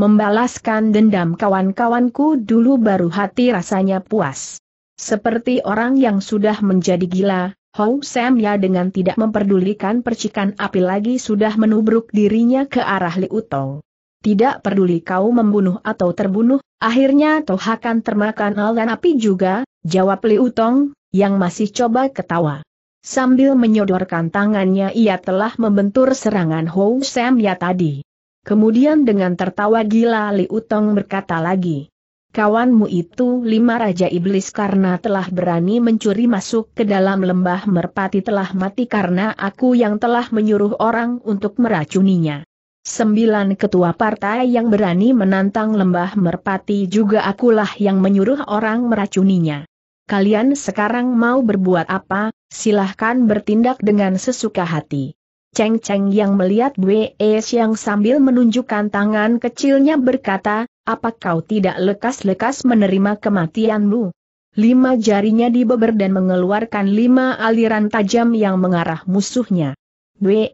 membalaskan dendam kawan-kawanku dulu baru hati rasanya puas. Seperti orang yang sudah menjadi gila, Hou Sam ya dengan tidak memperdulikan percikan api lagi sudah menubruk dirinya ke arah Liu Tong. Tidak peduli kau membunuh atau terbunuh, akhirnya toh akan termakan dan api juga, jawab Liu Tong, yang masih coba ketawa. Sambil menyodorkan tangannya ia telah membentur serangan Hou Sam ya tadi. Kemudian dengan tertawa gila Li Utong berkata lagi. Kawanmu itu lima raja iblis karena telah berani mencuri masuk ke dalam lembah merpati telah mati karena aku yang telah menyuruh orang untuk meracuninya. Sembilan ketua partai yang berani menantang lembah merpati juga akulah yang menyuruh orang meracuninya. Kalian sekarang mau berbuat apa, silahkan bertindak dengan sesuka hati. Cheng Cheng yang melihat es yang sambil menunjukkan tangan kecilnya berkata, apa kau tidak lekas-lekas menerima kematianmu? Lima jarinya dibeber dan mengeluarkan lima aliran tajam yang mengarah musuhnya.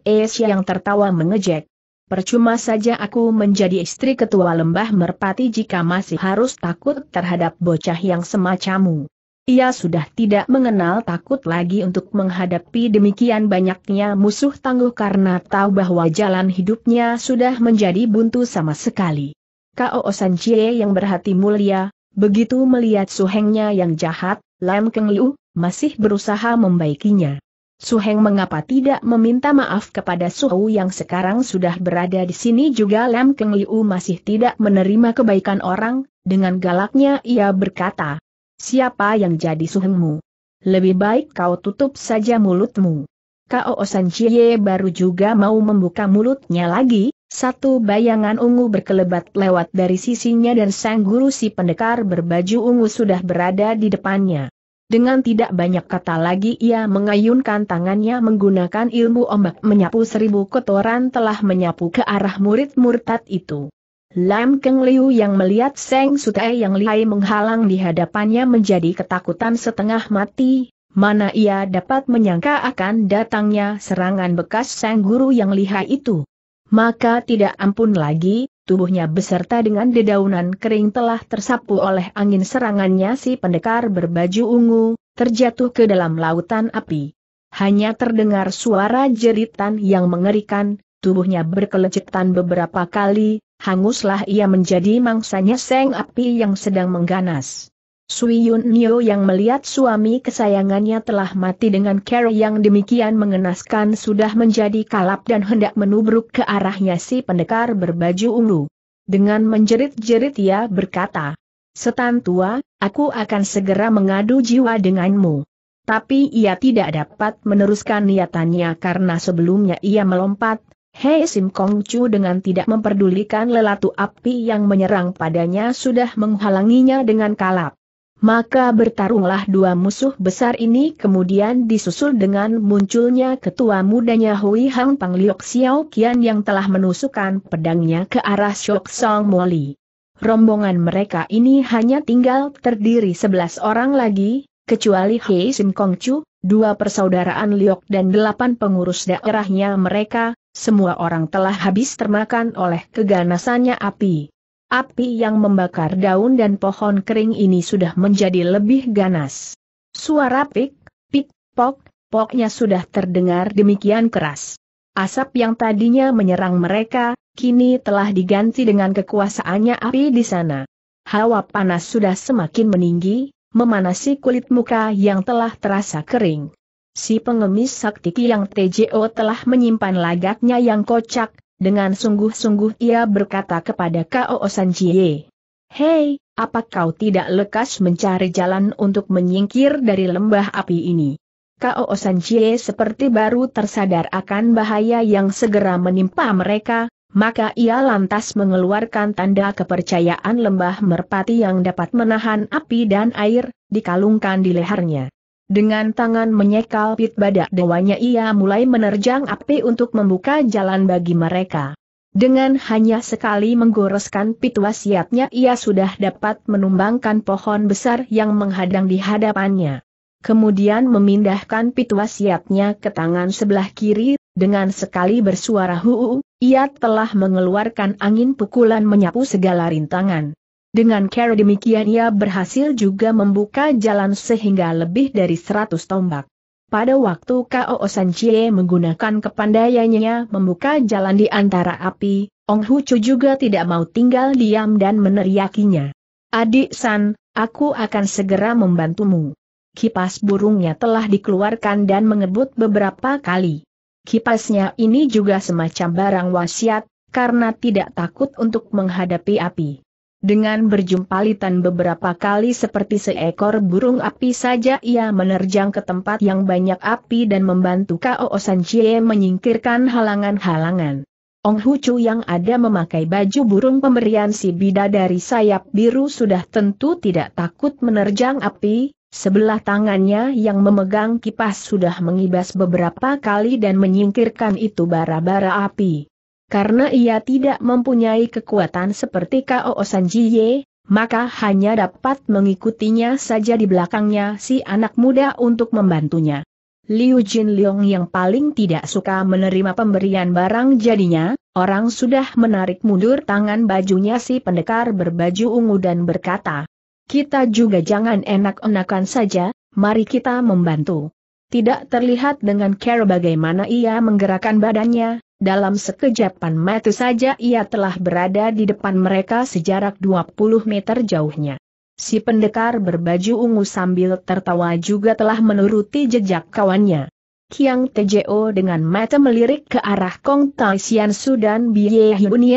es yang tertawa mengejek. Percuma saja aku menjadi istri ketua lembah merpati jika masih harus takut terhadap bocah yang semacammu. Ia sudah tidak mengenal takut lagi untuk menghadapi demikian banyaknya musuh tangguh karena tahu bahwa jalan hidupnya sudah menjadi buntu sama sekali. Kao Osan Chie yang berhati mulia, begitu melihat suhengnya yang jahat, Lam Keng Liu, masih berusaha membaikinya. Suheng mengapa tidak meminta maaf kepada Suhu yang sekarang sudah berada di sini juga Lam Keng Liu masih tidak menerima kebaikan orang, dengan galaknya ia berkata, Siapa yang jadi suhengmu? Lebih baik kau tutup saja mulutmu. Kau Kao Chie baru juga mau membuka mulutnya lagi, satu bayangan ungu berkelebat lewat dari sisinya dan sang guru si pendekar berbaju ungu sudah berada di depannya. Dengan tidak banyak kata lagi ia mengayunkan tangannya menggunakan ilmu ombak menyapu seribu kotoran telah menyapu ke arah murid murtad itu. Lam Keng Liu yang melihat Seng Sutai yang lihai menghalang di hadapannya menjadi ketakutan setengah mati, mana ia dapat menyangka akan datangnya serangan bekas Seng Guru yang lihai itu. Maka tidak ampun lagi, tubuhnya beserta dengan dedaunan kering telah tersapu oleh angin serangannya si pendekar berbaju ungu, terjatuh ke dalam lautan api. Hanya terdengar suara jeritan yang mengerikan, tubuhnya berkelecetan beberapa kali, hanguslah ia menjadi mangsanya seng api yang sedang mengganas. Sui Yun Nio yang melihat suami kesayangannya telah mati dengan cara yang demikian mengenaskan sudah menjadi kalap dan hendak menubruk ke arahnya si pendekar berbaju ungu. Dengan menjerit-jerit ia berkata, Setan tua, aku akan segera mengadu jiwa denganmu. Tapi ia tidak dapat meneruskan niatannya karena sebelumnya ia melompat Hei Sim Kong Chu dengan tidak memperdulikan lelatu api yang menyerang padanya sudah menghalanginya dengan kalap. Maka bertarunglah dua musuh besar ini kemudian disusul dengan munculnya ketua mudanya Hui Hang Pang Liok Xiao Qian yang telah menusukkan pedangnya ke arah Shok Song Moli. Rombongan mereka ini hanya tinggal terdiri sebelas orang lagi, kecuali Hei Sim Kong Chu, dua persaudaraan Liok dan delapan pengurus daerahnya mereka, semua orang telah habis termakan oleh keganasannya api. Api yang membakar daun dan pohon kering ini sudah menjadi lebih ganas. Suara pik, pik, pok, poknya sudah terdengar demikian keras. Asap yang tadinya menyerang mereka, kini telah diganti dengan kekuasaannya api di sana. Hawa panas sudah semakin meninggi, memanasi kulit muka yang telah terasa kering si pengemis sakti yang TJO telah menyimpan lagaknya yang kocak, dengan sungguh-sungguh ia berkata kepada K.O. Sanjie. Hei, apa kau tidak lekas mencari jalan untuk menyingkir dari lembah api ini? K.O. Sanjie seperti baru tersadar akan bahaya yang segera menimpa mereka, maka ia lantas mengeluarkan tanda kepercayaan lembah merpati yang dapat menahan api dan air, dikalungkan di lehernya. Dengan tangan menyekal pit badak dewanya ia mulai menerjang api untuk membuka jalan bagi mereka. Dengan hanya sekali menggoreskan pit wasiatnya ia sudah dapat menumbangkan pohon besar yang menghadang di hadapannya. Kemudian memindahkan pit wasiatnya ke tangan sebelah kiri, dengan sekali bersuara huu, ia telah mengeluarkan angin pukulan menyapu segala rintangan. Dengan cara demikian ia berhasil juga membuka jalan sehingga lebih dari 100 tombak. Pada waktu Kao Sanchie menggunakan kepandaiannya membuka jalan di antara api, Ong Hucu juga tidak mau tinggal diam dan meneriakinya. Adik San, aku akan segera membantumu. Kipas burungnya telah dikeluarkan dan mengebut beberapa kali. Kipasnya ini juga semacam barang wasiat, karena tidak takut untuk menghadapi api. Dengan berjumpa berjumpalitan beberapa kali seperti seekor burung api saja ia menerjang ke tempat yang banyak api dan membantu Kao San Chie menyingkirkan halangan-halangan. Ong Hucu yang ada memakai baju burung pemberian si bida dari sayap biru sudah tentu tidak takut menerjang api, sebelah tangannya yang memegang kipas sudah mengibas beberapa kali dan menyingkirkan itu bara-bara api karena ia tidak mempunyai kekuatan seperti Kao Sanjiye, maka hanya dapat mengikutinya saja di belakangnya si anak muda untuk membantunya. Liu Jin Leong yang paling tidak suka menerima pemberian barang jadinya, orang sudah menarik mundur tangan bajunya si pendekar berbaju ungu dan berkata, kita juga jangan enak-enakan saja, mari kita membantu. Tidak terlihat dengan care bagaimana ia menggerakkan badannya, dalam sekejapan mata saja ia telah berada di depan mereka sejarak 20 meter jauhnya. Si pendekar berbaju ungu sambil tertawa juga telah menuruti jejak kawannya. Kiang Tjo dengan mata melirik ke arah Kong Tai Sian Su dan Bie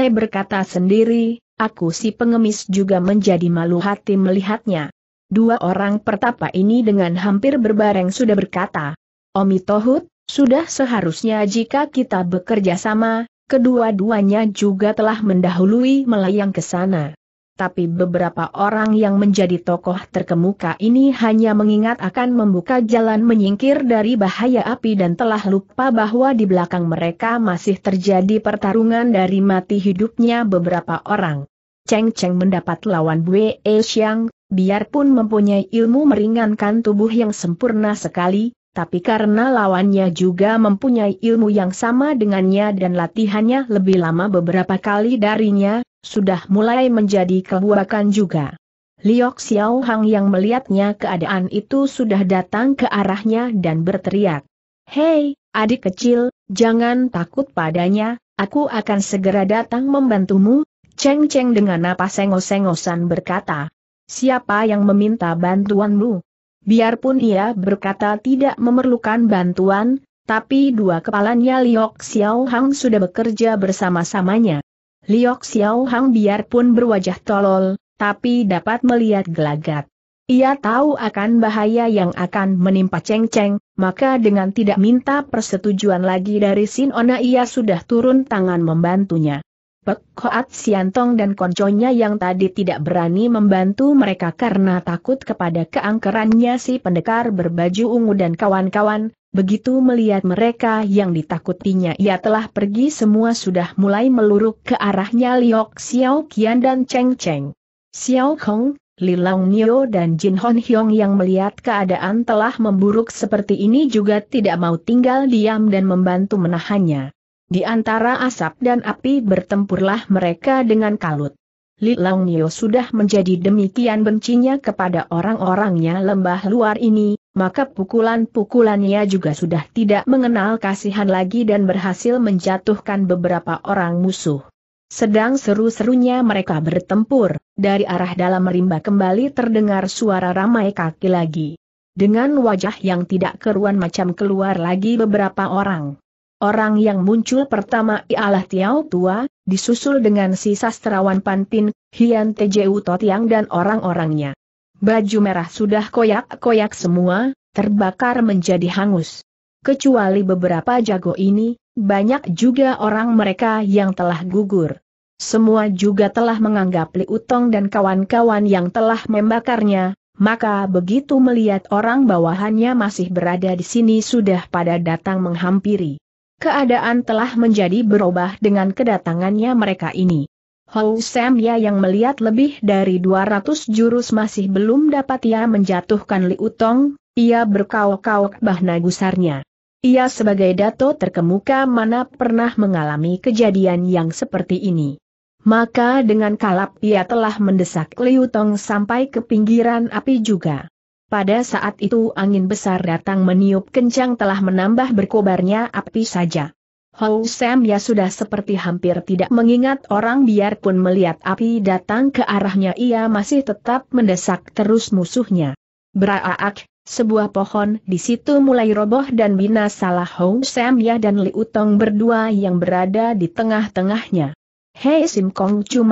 berkata sendiri, aku si pengemis juga menjadi malu hati melihatnya. Dua orang pertapa ini dengan hampir berbareng sudah berkata, Omi sudah seharusnya jika kita bekerja sama, kedua-duanya juga telah mendahului melayang ke sana. Tapi beberapa orang yang menjadi tokoh terkemuka ini hanya mengingat akan membuka jalan menyingkir dari bahaya api dan telah lupa bahwa di belakang mereka masih terjadi pertarungan dari mati hidupnya beberapa orang. Cheng Cheng mendapat lawan Bue Xiang, biarpun mempunyai ilmu meringankan tubuh yang sempurna sekali, tapi karena lawannya juga mempunyai ilmu yang sama dengannya dan latihannya lebih lama beberapa kali darinya, sudah mulai menjadi kebuakan juga. Liok Xiao Hang yang melihatnya keadaan itu sudah datang ke arahnya dan berteriak. Hei, adik kecil, jangan takut padanya, aku akan segera datang membantumu, Cheng Cheng dengan napas sengos-sengosan berkata. Siapa yang meminta bantuanmu? Biarpun ia berkata tidak memerlukan bantuan, tapi dua kepalanya Liok Xiao Hang sudah bekerja bersama-samanya. Liok Xiao Hang biarpun berwajah tolol, tapi dapat melihat gelagat. Ia tahu akan bahaya yang akan menimpa Cheng Cheng, maka dengan tidak minta persetujuan lagi dari Sin Ona ia sudah turun tangan membantunya. Pek Hoat Siantong dan konconya yang tadi tidak berani membantu mereka karena takut kepada keangkerannya si pendekar berbaju ungu dan kawan-kawan, begitu melihat mereka yang ditakutinya ia telah pergi semua sudah mulai meluruk ke arahnya Liok Xiao Qian dan Cheng Cheng. Xiao Hong, Li Long Nio dan Jin Hon Hyong yang melihat keadaan telah memburuk seperti ini juga tidak mau tinggal diam dan membantu menahannya. Di antara asap dan api bertempurlah mereka dengan kalut. Li Yo sudah menjadi demikian bencinya kepada orang-orangnya lembah luar ini, maka pukulan-pukulannya juga sudah tidak mengenal kasihan lagi dan berhasil menjatuhkan beberapa orang musuh. Sedang seru-serunya mereka bertempur, dari arah dalam rimba kembali terdengar suara ramai kaki lagi. Dengan wajah yang tidak keruan macam keluar lagi beberapa orang. Orang yang muncul pertama ialah Tiao Tua, disusul dengan si sastrawan Pantin, Hian Tejeu Totiang dan orang-orangnya. Baju merah sudah koyak-koyak semua, terbakar menjadi hangus. Kecuali beberapa jago ini, banyak juga orang mereka yang telah gugur. Semua juga telah menganggap Liutong dan kawan-kawan yang telah membakarnya, maka begitu melihat orang bawahannya masih berada di sini sudah pada datang menghampiri. Keadaan telah menjadi berubah dengan kedatangannya mereka ini. Hou ya yang melihat lebih dari 200 jurus masih belum dapat ia menjatuhkan Li Utong, ia berkauk kauk bahna gusarnya. Ia sebagai dato terkemuka mana pernah mengalami kejadian yang seperti ini. Maka dengan kalap ia telah mendesak Liu Tong sampai ke pinggiran api juga. Pada saat itu angin besar datang meniup kencang telah menambah berkobarnya api saja. Hou Sam ya sudah seperti hampir tidak mengingat orang biarpun melihat api datang ke arahnya ia masih tetap mendesak terus musuhnya. Braaak, sebuah pohon di situ mulai roboh dan binasalah Hou Sam ya dan Liutong Utong berdua yang berada di tengah-tengahnya. Hei Sim Kong Chu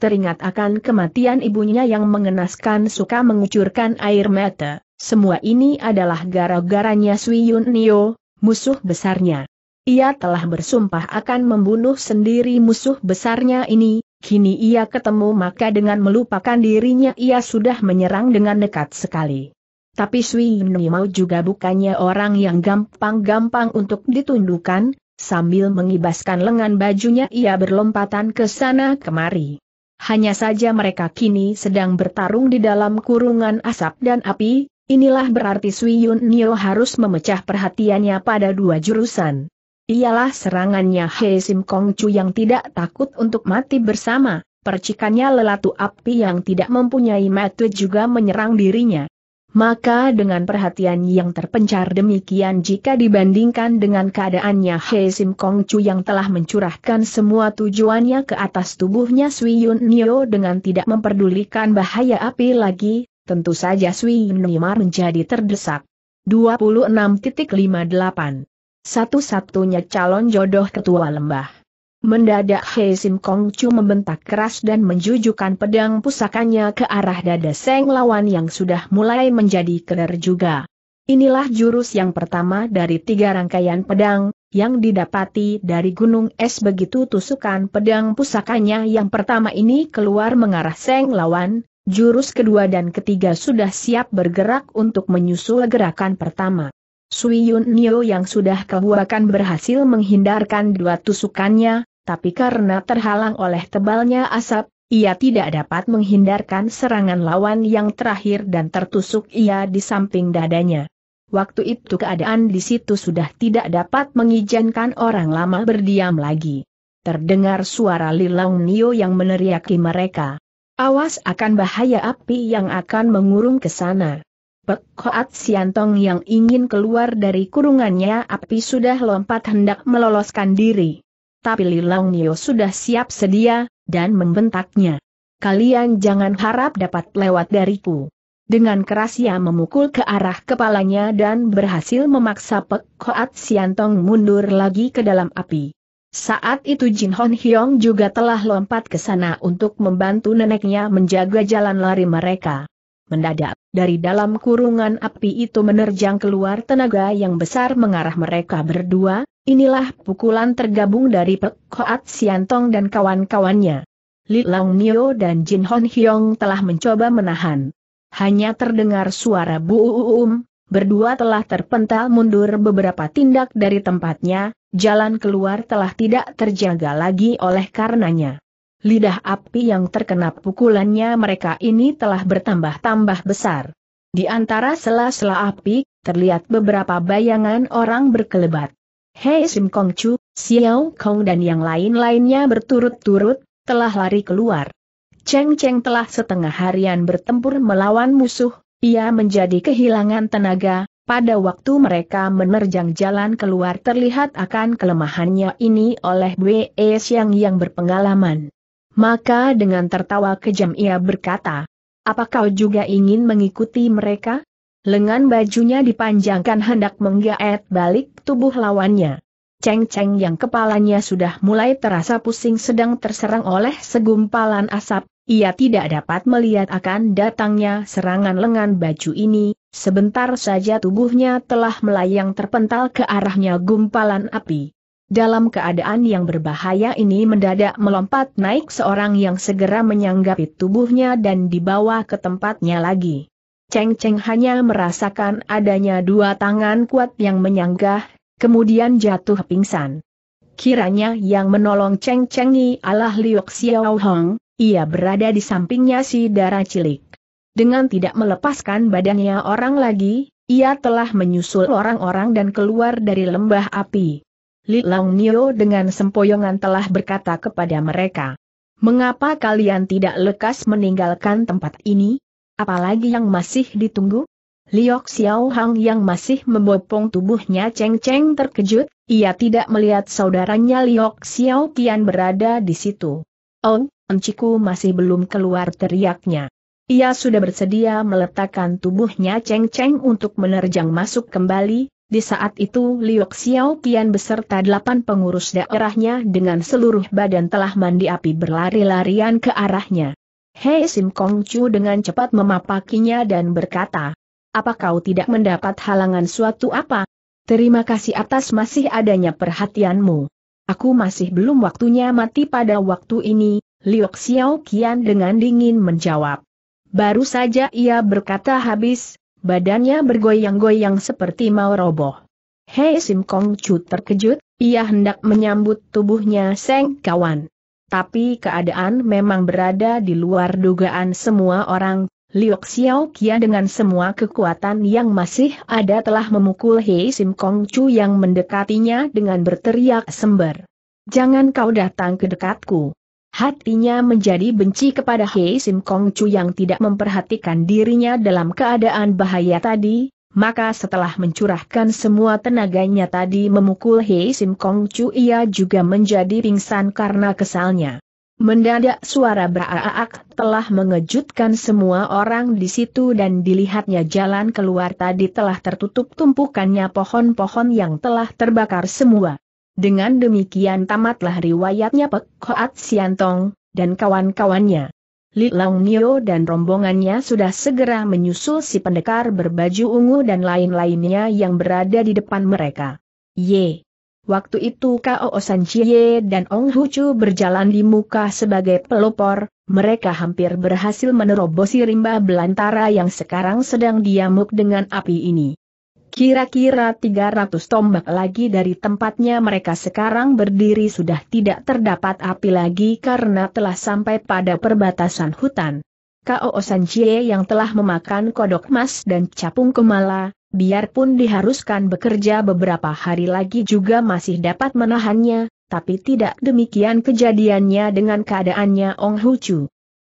teringat akan kematian ibunya yang mengenaskan suka mengucurkan air mata, semua ini adalah gara-garanya Sui Yun Nio, musuh besarnya. Ia telah bersumpah akan membunuh sendiri musuh besarnya ini, kini ia ketemu maka dengan melupakan dirinya ia sudah menyerang dengan dekat sekali. Tapi Sui Yun Nio juga bukannya orang yang gampang-gampang untuk ditundukkan, Sambil mengibaskan lengan bajunya ia berlompatan ke sana kemari. Hanya saja mereka kini sedang bertarung di dalam kurungan asap dan api, inilah berarti Sui Yun Nio harus memecah perhatiannya pada dua jurusan. Ialah serangannya Hei Sim Kong Chu yang tidak takut untuk mati bersama, percikannya lelatu api yang tidak mempunyai mata juga menyerang dirinya. Maka dengan perhatian yang terpencar demikian jika dibandingkan dengan keadaannya Hei Sim Kong Chu yang telah mencurahkan semua tujuannya ke atas tubuhnya Sui Yun Nio dengan tidak memperdulikan bahaya api lagi, tentu saja Sui Yun Nio menjadi terdesak. 26.58 Satu-satunya calon jodoh ketua lembah Mendadak Hei Sim Kong Chu membentak keras dan menjujukan pedang pusakanya ke arah dada Seng lawan yang sudah mulai menjadi keder juga. Inilah jurus yang pertama dari tiga rangkaian pedang, yang didapati dari gunung es begitu tusukan pedang pusakanya yang pertama ini keluar mengarah Seng lawan, jurus kedua dan ketiga sudah siap bergerak untuk menyusul gerakan pertama. Sui Yun Nio yang sudah kebuakan berhasil menghindarkan dua tusukannya, tapi karena terhalang oleh tebalnya asap, ia tidak dapat menghindarkan serangan lawan yang terakhir dan tertusuk ia di samping dadanya. Waktu itu keadaan di situ sudah tidak dapat mengizinkan orang lama berdiam lagi. Terdengar suara Lilong Nio yang meneriaki mereka. Awas akan bahaya api yang akan mengurung ke sana. Pek Siantong yang ingin keluar dari kurungannya api sudah lompat hendak meloloskan diri. Tapi Lilong Nio sudah siap sedia, dan membentaknya. Kalian jangan harap dapat lewat dariku. Dengan keras ia memukul ke arah kepalanya dan berhasil memaksa Pek Siantong mundur lagi ke dalam api. Saat itu Jin Hon Hyong juga telah lompat ke sana untuk membantu neneknya menjaga jalan lari mereka. Mendadak, dari dalam kurungan api itu menerjang keluar tenaga yang besar mengarah mereka berdua, inilah pukulan tergabung dari Pek Siantong dan kawan-kawannya. Li Lang Nio dan Jin Hon Hyong telah mencoba menahan. Hanya terdengar suara buuum, berdua telah terpental mundur beberapa tindak dari tempatnya, jalan keluar telah tidak terjaga lagi oleh karenanya lidah api yang terkena pukulannya mereka ini telah bertambah-tambah besar. Di antara sela-sela api, terlihat beberapa bayangan orang berkelebat. Hei Sim Kong Chu, Xiao Kong dan yang lain-lainnya berturut-turut, telah lari keluar. Cheng Cheng telah setengah harian bertempur melawan musuh, ia menjadi kehilangan tenaga, pada waktu mereka menerjang jalan keluar terlihat akan kelemahannya ini oleh Wei Xiang yang berpengalaman. Maka dengan tertawa kejam ia berkata, apa kau juga ingin mengikuti mereka? Lengan bajunya dipanjangkan hendak menggaet balik tubuh lawannya. Ceng-ceng yang kepalanya sudah mulai terasa pusing sedang terserang oleh segumpalan asap, ia tidak dapat melihat akan datangnya serangan lengan baju ini, sebentar saja tubuhnya telah melayang terpental ke arahnya gumpalan api dalam keadaan yang berbahaya ini mendadak melompat naik seorang yang segera menyanggapi tubuhnya dan dibawa ke tempatnya lagi. Cheng Cheng hanya merasakan adanya dua tangan kuat yang menyanggah, kemudian jatuh pingsan. Kiranya yang menolong Cheng Chengi adalah Liu Xiao Hong, ia berada di sampingnya si darah cilik. Dengan tidak melepaskan badannya orang lagi, ia telah menyusul orang-orang dan keluar dari lembah api. Li Nio dengan sempoyongan telah berkata kepada mereka. Mengapa kalian tidak lekas meninggalkan tempat ini? Apalagi yang masih ditunggu? Liok Xiao Hang yang masih membopong tubuhnya Cheng Cheng terkejut, ia tidak melihat saudaranya Liok Xiao Tian berada di situ. Oh, enciku masih belum keluar teriaknya. Ia sudah bersedia meletakkan tubuhnya Cheng Cheng untuk menerjang masuk kembali, di saat itu Liu Xiao Qian beserta delapan pengurus daerahnya dengan seluruh badan telah mandi api berlari-larian ke arahnya. Hei Sim Kong Chu dengan cepat memapakinya dan berkata, Apa kau tidak mendapat halangan suatu apa? Terima kasih atas masih adanya perhatianmu. Aku masih belum waktunya mati pada waktu ini, Liu Xiao Qian dengan dingin menjawab. Baru saja ia berkata habis, Badannya bergoyang-goyang seperti mau roboh. Hei Sim Kong Chu terkejut, ia hendak menyambut tubuhnya Seng kawan. Tapi keadaan memang berada di luar dugaan semua orang, Liok Xiao Kia dengan semua kekuatan yang masih ada telah memukul Hei Sim Kong Chu yang mendekatinya dengan berteriak sember. Jangan kau datang ke dekatku. Hatinya menjadi benci kepada Hei Sim Kong Chu yang tidak memperhatikan dirinya dalam keadaan bahaya tadi, maka setelah mencurahkan semua tenaganya tadi memukul Hei Sim Kong Chu ia juga menjadi pingsan karena kesalnya. Mendadak suara beraaak telah mengejutkan semua orang di situ dan dilihatnya jalan keluar tadi telah tertutup tumpukannya pohon-pohon yang telah terbakar semua. Dengan demikian tamatlah riwayatnya Pek Hoat Siantong, dan kawan-kawannya. Li Long Nio dan rombongannya sudah segera menyusul si pendekar berbaju ungu dan lain-lainnya yang berada di depan mereka. Ye. Waktu itu Kao Osan Chie dan Ong Hu Hucu berjalan di muka sebagai pelopor, mereka hampir berhasil menerobosi rimba belantara yang sekarang sedang diamuk dengan api ini. Kira-kira 300 tombak lagi dari tempatnya mereka sekarang berdiri sudah tidak terdapat api lagi karena telah sampai pada perbatasan hutan. Kao Sanjie yang telah memakan kodok emas dan capung kemala, biarpun diharuskan bekerja beberapa hari lagi juga masih dapat menahannya, tapi tidak demikian kejadiannya dengan keadaannya Ong Hu Hucu.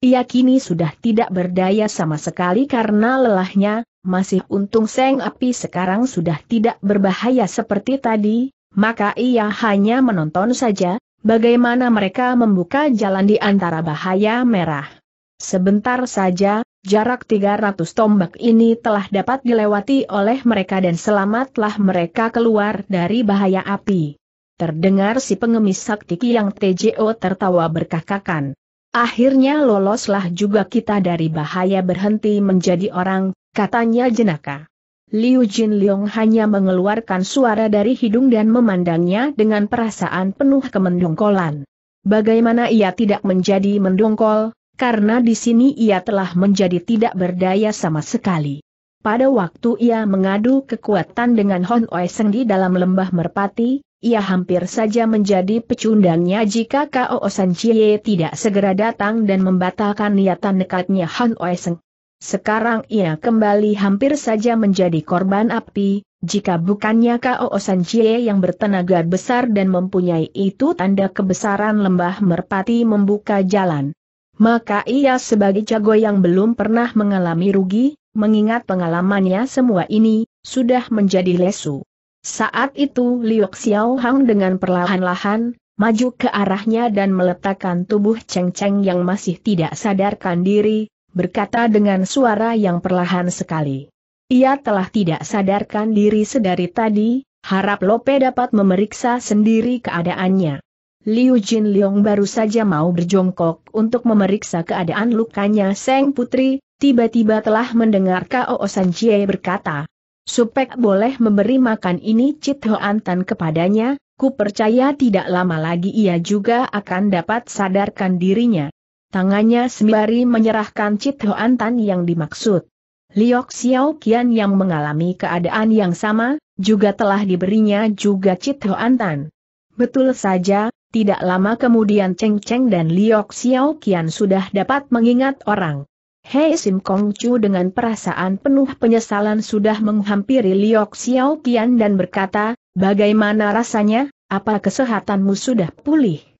Ia kini sudah tidak berdaya sama sekali karena lelahnya, masih untung Seng Api sekarang sudah tidak berbahaya seperti tadi, maka ia hanya menonton saja, bagaimana mereka membuka jalan di antara bahaya merah. Sebentar saja, jarak 300 tombak ini telah dapat dilewati oleh mereka dan selamatlah mereka keluar dari bahaya api. Terdengar si pengemis sakti yang TJO tertawa berkakakan. Akhirnya loloslah juga kita dari bahaya berhenti menjadi orang katanya jenaka. Liu Jin Leong hanya mengeluarkan suara dari hidung dan memandangnya dengan perasaan penuh kemendongkolan. Bagaimana ia tidak menjadi mendongkol, karena di sini ia telah menjadi tidak berdaya sama sekali. Pada waktu ia mengadu kekuatan dengan Hon Oi Seng di dalam lembah merpati, ia hampir saja menjadi pecundangnya jika Kao San Chie tidak segera datang dan membatalkan niatan nekatnya Hon Oi Seng. Sekarang ia kembali hampir saja menjadi korban api, jika bukannya Kao Sanjie yang bertenaga besar dan mempunyai itu tanda kebesaran lembah merpati membuka jalan. Maka ia sebagai jago yang belum pernah mengalami rugi, mengingat pengalamannya semua ini, sudah menjadi lesu. Saat itu Liu Xiao Hang dengan perlahan-lahan, maju ke arahnya dan meletakkan tubuh Cheng Cheng yang masih tidak sadarkan diri, berkata dengan suara yang perlahan sekali. Ia telah tidak sadarkan diri sedari tadi, harap Lope dapat memeriksa sendiri keadaannya. Liu Jin Leong baru saja mau berjongkok untuk memeriksa keadaan lukanya Seng Putri, tiba-tiba telah mendengar Kao San Jie berkata, Supek boleh memberi makan ini Cit Ho Antan kepadanya, ku percaya tidak lama lagi ia juga akan dapat sadarkan dirinya. Tangannya sembari menyerahkan Cit Hoan Tan yang dimaksud. Liok Xiao Qian yang mengalami keadaan yang sama, juga telah diberinya juga Cit Hoan Tan. Betul saja, tidak lama kemudian Cheng Cheng dan Liok Xiao Qian sudah dapat mengingat orang. Hei Sim Kong Chu dengan perasaan penuh penyesalan sudah menghampiri Liok Xiao Qian dan berkata, bagaimana rasanya, apa kesehatanmu sudah pulih?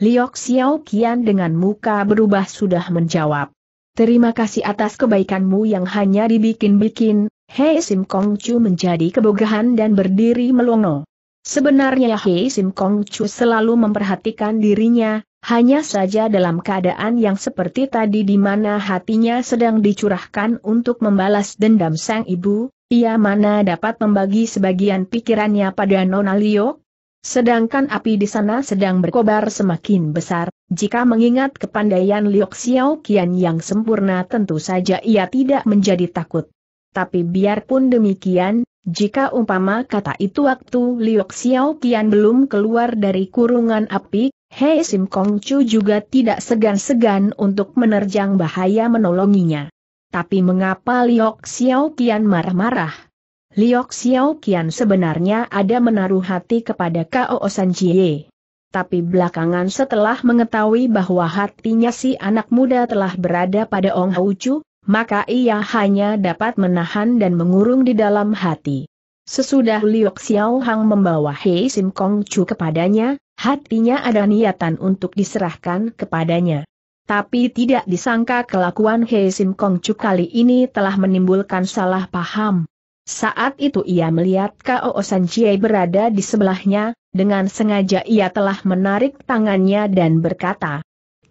Liok Xiao Qian dengan muka berubah sudah menjawab. Terima kasih atas kebaikanmu yang hanya dibikin-bikin, Hei Sim Kong Chu menjadi kebogahan dan berdiri melongo. Sebenarnya Hei Sim Kong Chu selalu memperhatikan dirinya, hanya saja dalam keadaan yang seperti tadi di mana hatinya sedang dicurahkan untuk membalas dendam sang ibu, ia mana dapat membagi sebagian pikirannya pada Nona Liok, Sedangkan api di sana sedang berkobar semakin besar, jika mengingat kepandaian Liok Xiao Qian yang sempurna tentu saja ia tidak menjadi takut. Tapi biarpun demikian, jika umpama kata itu waktu Liok Xiao Qian belum keluar dari kurungan api, Hei Sim Kong Chu juga tidak segan-segan untuk menerjang bahaya menolonginya. Tapi mengapa Liok Xiao Qian marah-marah? Liok Xiao Qian sebenarnya ada menaruh hati kepada Kao San Jie. Tapi belakangan setelah mengetahui bahwa hatinya si anak muda telah berada pada Ong Hau Chu, maka ia hanya dapat menahan dan mengurung di dalam hati. Sesudah Liok Xiao Hang membawa Hei Sim Kong Chu kepadanya, hatinya ada niatan untuk diserahkan kepadanya. Tapi tidak disangka kelakuan Hei Sim Kong Chu kali ini telah menimbulkan salah paham. Saat itu ia melihat Kao San Chie berada di sebelahnya, dengan sengaja ia telah menarik tangannya dan berkata,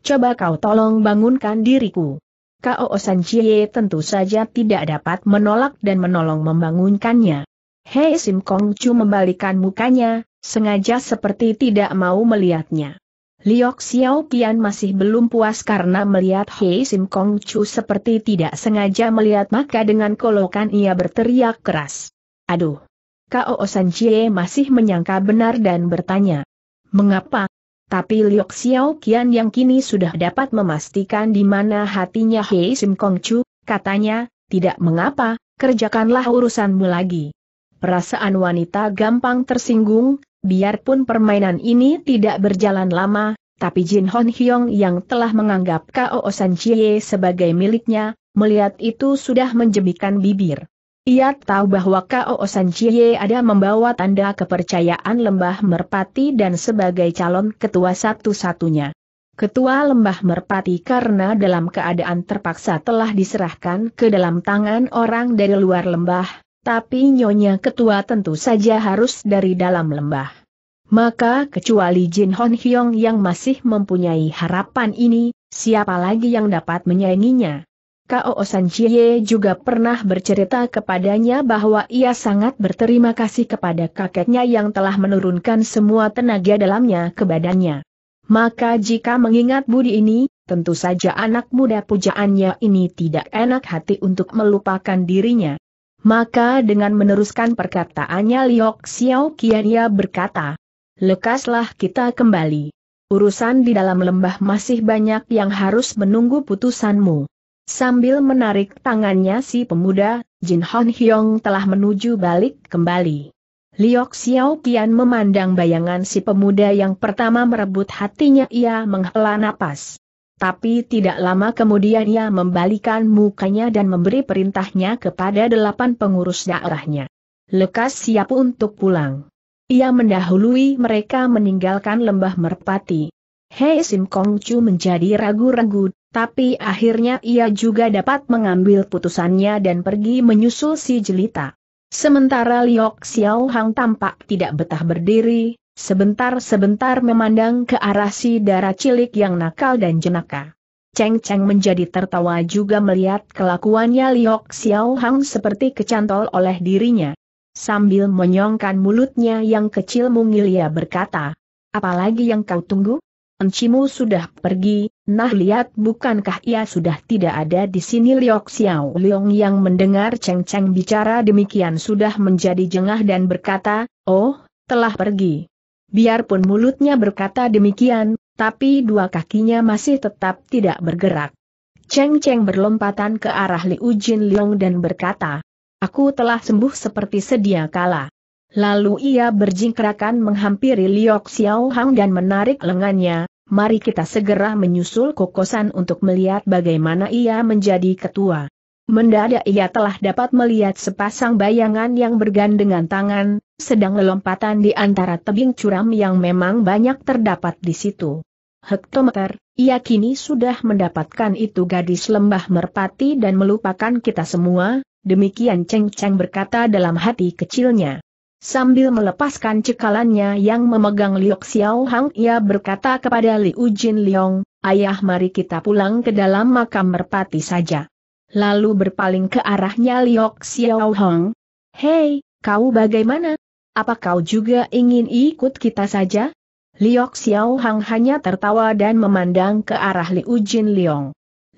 Coba kau tolong bangunkan diriku. Kao San Chie tentu saja tidak dapat menolak dan menolong membangunkannya. Hei Sim Kong Chu membalikan mukanya, sengaja seperti tidak mau melihatnya. Liok Xiao masih belum puas karena melihat Hei Sim Kong Chu seperti tidak sengaja melihat maka dengan kolokan ia berteriak keras. Aduh! Kao San Jie masih menyangka benar dan bertanya. Mengapa? Tapi Liok Xiao yang kini sudah dapat memastikan di mana hatinya Hei Sim Kong Chu, katanya, tidak mengapa, kerjakanlah urusanmu lagi. Perasaan wanita gampang tersinggung, Biarpun permainan ini tidak berjalan lama, tapi Jin Hon Hyong yang telah menganggap Kao San Chie sebagai miliknya, melihat itu sudah menjebikan bibir. Ia tahu bahwa Kao San Chie ada membawa tanda kepercayaan lembah merpati dan sebagai calon ketua satu-satunya. Ketua Lembah Merpati karena dalam keadaan terpaksa telah diserahkan ke dalam tangan orang dari luar lembah, tapi Nyonya Ketua tentu saja harus dari dalam lembah. Maka kecuali Jin Hon Hyong yang masih mempunyai harapan ini, siapa lagi yang dapat menyainginya? Kao San Chie juga pernah bercerita kepadanya bahwa ia sangat berterima kasih kepada kakeknya yang telah menurunkan semua tenaga dalamnya ke badannya. Maka jika mengingat budi ini, tentu saja anak muda pujaannya ini tidak enak hati untuk melupakan dirinya. Maka dengan meneruskan perkataannya Liok Xiao Kian ia berkata, Lekaslah kita kembali. Urusan di dalam lembah masih banyak yang harus menunggu putusanmu. Sambil menarik tangannya si pemuda, Jin Hon Hyong telah menuju balik kembali. Liok Xiao Kian memandang bayangan si pemuda yang pertama merebut hatinya ia menghela napas. Tapi tidak lama kemudian ia membalikan mukanya dan memberi perintahnya kepada delapan pengurus daerahnya. Lekas siap untuk pulang. Ia mendahului mereka meninggalkan lembah merpati. Hei Sim Kong Chu menjadi ragu-ragu, tapi akhirnya ia juga dapat mengambil putusannya dan pergi menyusul si jelita. Sementara Liok Xiao Hang tampak tidak betah berdiri, sebentar-sebentar memandang ke arah si darah cilik yang nakal dan jenaka. Cheng Cheng menjadi tertawa juga melihat kelakuannya Liok Xiao Hang seperti kecantol oleh dirinya. Sambil menyongkan mulutnya yang kecil mungil ia berkata, Apalagi yang kau tunggu? Encimu sudah pergi, nah lihat bukankah ia sudah tidak ada di sini Liok Xiao Leong yang mendengar Cheng Cheng bicara demikian sudah menjadi jengah dan berkata, Oh, telah pergi. Biarpun mulutnya berkata demikian, tapi dua kakinya masih tetap tidak bergerak. Cheng Cheng berlompatan ke arah Liu Jin Leong dan berkata, Aku telah sembuh seperti sedia kala. Lalu ia berjingkrakan menghampiri Liok Xiao Hang dan menarik lengannya, mari kita segera menyusul kokosan untuk melihat bagaimana ia menjadi ketua. Mendadak ia telah dapat melihat sepasang bayangan yang bergandengan tangan, sedang lelompatan di antara tebing curam yang memang banyak terdapat di situ. Hektometer, ia kini sudah mendapatkan itu gadis lembah merpati dan melupakan kita semua, demikian Cheng Cheng berkata dalam hati kecilnya. Sambil melepaskan cekalannya yang memegang Liok Xiao Hang ia berkata kepada Liu Jin Liong, Ayah mari kita pulang ke dalam makam merpati saja. Lalu berpaling ke arahnya Liok Xiao Hong, Hei, kau bagaimana? Apa kau juga ingin ikut kita saja? Liok Xiao Hang hanya tertawa dan memandang ke arah Liu Jin Liong.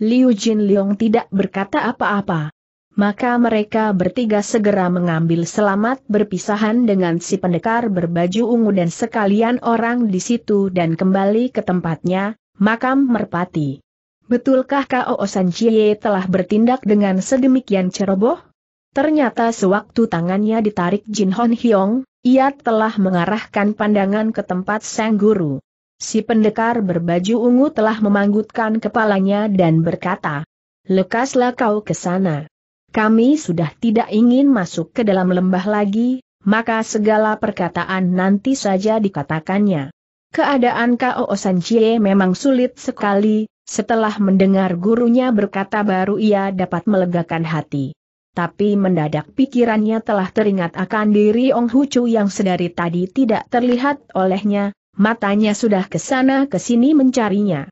Liu Jin Liong tidak berkata apa-apa. Maka mereka bertiga segera mengambil selamat berpisahan dengan si pendekar berbaju ungu dan sekalian orang di situ dan kembali ke tempatnya, makam merpati. Betulkah Kao San Chie telah bertindak dengan sedemikian ceroboh? Ternyata sewaktu tangannya ditarik Jin Hon Hyong, ia telah mengarahkan pandangan ke tempat sang guru. Si pendekar berbaju ungu telah memanggutkan kepalanya dan berkata, Lekaslah kau ke sana. Kami sudah tidak ingin masuk ke dalam lembah lagi, maka segala perkataan nanti saja dikatakannya. Keadaan Osan Sanjie memang sulit sekali, setelah mendengar gurunya berkata baru ia dapat melegakan hati tapi mendadak pikirannya telah teringat akan diri Ong Hucu yang sedari tadi tidak terlihat olehnya, matanya sudah kesana kesini mencarinya.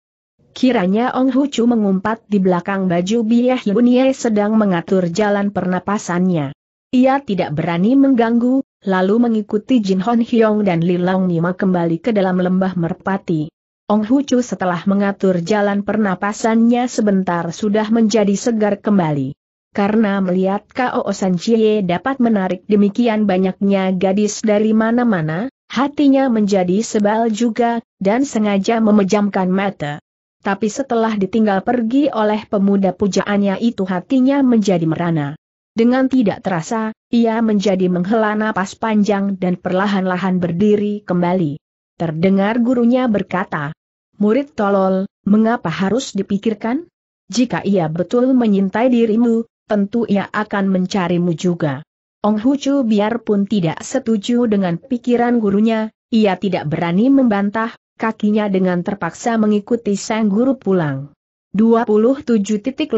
Kiranya Ong Hucu mengumpat di belakang baju Biah Yunye sedang mengatur jalan pernapasannya. Ia tidak berani mengganggu, lalu mengikuti Jin Hon Hyong dan Lilong Nima kembali ke dalam lembah merpati. Ong Hucu setelah mengatur jalan pernapasannya sebentar sudah menjadi segar kembali karena melihat Kao San Chie dapat menarik demikian banyaknya gadis dari mana-mana, hatinya menjadi sebal juga, dan sengaja memejamkan mata. Tapi setelah ditinggal pergi oleh pemuda pujaannya itu hatinya menjadi merana. Dengan tidak terasa, ia menjadi menghela napas panjang dan perlahan-lahan berdiri kembali. Terdengar gurunya berkata, Murid tolol, mengapa harus dipikirkan? Jika ia betul menyintai dirimu, tentu ia akan mencarimu juga. Ong Hucu biarpun tidak setuju dengan pikiran gurunya, ia tidak berani membantah, kakinya dengan terpaksa mengikuti sang guru pulang. 27.59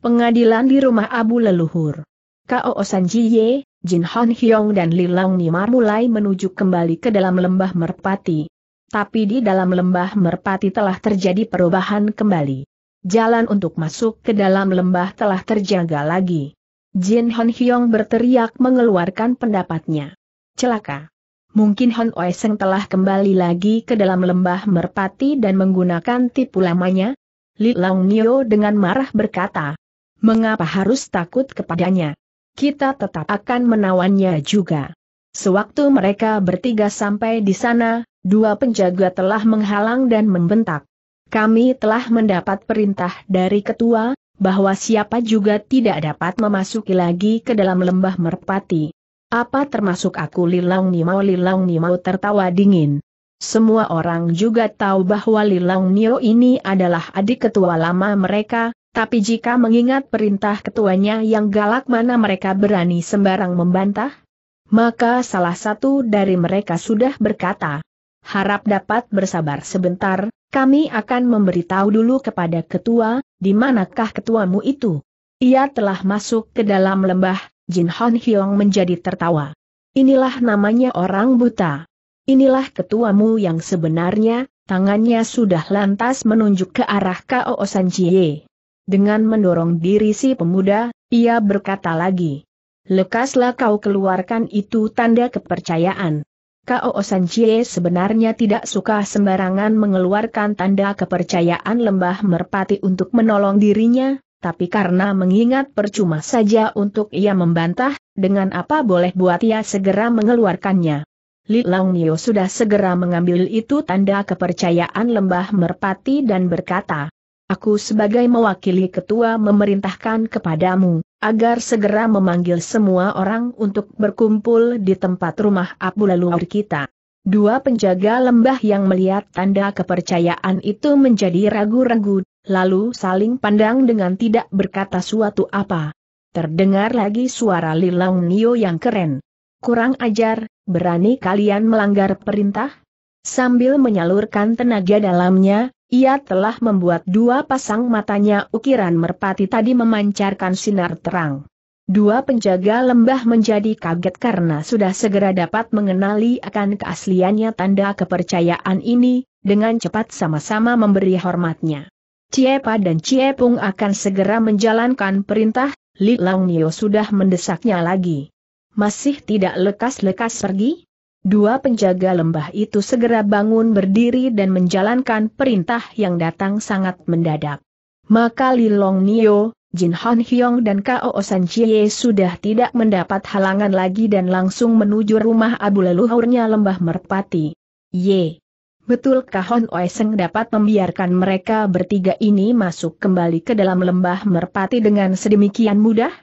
Pengadilan di rumah Abu Leluhur Kao Sanjiye, Jin Hon Hyong dan Lilang Nimar mulai menuju kembali ke dalam lembah merpati. Tapi di dalam lembah merpati telah terjadi perubahan kembali jalan untuk masuk ke dalam lembah telah terjaga lagi. Jin Hon Hyong berteriak mengeluarkan pendapatnya. Celaka. Mungkin Hon Oeseng telah kembali lagi ke dalam lembah merpati dan menggunakan tipu lamanya? Li Long Nio dengan marah berkata. Mengapa harus takut kepadanya? Kita tetap akan menawannya juga. Sewaktu mereka bertiga sampai di sana, dua penjaga telah menghalang dan membentak. Kami telah mendapat perintah dari ketua, bahwa siapa juga tidak dapat memasuki lagi ke dalam lembah merpati. Apa termasuk aku Lilang Nimau Lilang Nimau tertawa dingin. Semua orang juga tahu bahwa Lilang Nio ini adalah adik ketua lama mereka, tapi jika mengingat perintah ketuanya yang galak mana mereka berani sembarang membantah? Maka salah satu dari mereka sudah berkata, harap dapat bersabar sebentar, kami akan memberitahu dulu kepada ketua, di manakah ketuamu itu. Ia telah masuk ke dalam lembah, Jin Hon Hyong menjadi tertawa. Inilah namanya orang buta. Inilah ketuamu yang sebenarnya, tangannya sudah lantas menunjuk ke arah Kao K.O. Jie. Dengan mendorong diri si pemuda, ia berkata lagi. Lekaslah kau keluarkan itu tanda kepercayaan. Kao Sanjie sebenarnya tidak suka sembarangan mengeluarkan tanda kepercayaan lembah merpati untuk menolong dirinya, tapi karena mengingat percuma saja untuk ia membantah, dengan apa boleh buat ia segera mengeluarkannya. Li Nio sudah segera mengambil itu tanda kepercayaan lembah merpati dan berkata, Aku sebagai mewakili ketua memerintahkan kepadamu, agar segera memanggil semua orang untuk berkumpul di tempat rumah abu leluhur kita. Dua penjaga lembah yang melihat tanda kepercayaan itu menjadi ragu-ragu, lalu saling pandang dengan tidak berkata suatu apa. Terdengar lagi suara Lilang Nio yang keren. Kurang ajar, berani kalian melanggar perintah? Sambil menyalurkan tenaga dalamnya, ia telah membuat dua pasang matanya ukiran merpati tadi memancarkan sinar terang. Dua penjaga lembah menjadi kaget karena sudah segera dapat mengenali akan keasliannya tanda kepercayaan ini, dengan cepat sama-sama memberi hormatnya. Ciepa dan Ciepung akan segera menjalankan perintah, Li Nio sudah mendesaknya lagi. Masih tidak lekas-lekas pergi? Dua penjaga lembah itu segera bangun berdiri dan menjalankan perintah yang datang sangat mendadak. Maka Lilong Nio, Jin Han Hyong dan Kao San Chie sudah tidak mendapat halangan lagi dan langsung menuju rumah abu leluhurnya Lembah Merpati. Ye. Betulkah Hon Oeseng dapat membiarkan mereka bertiga ini masuk kembali ke dalam Lembah Merpati dengan sedemikian mudah?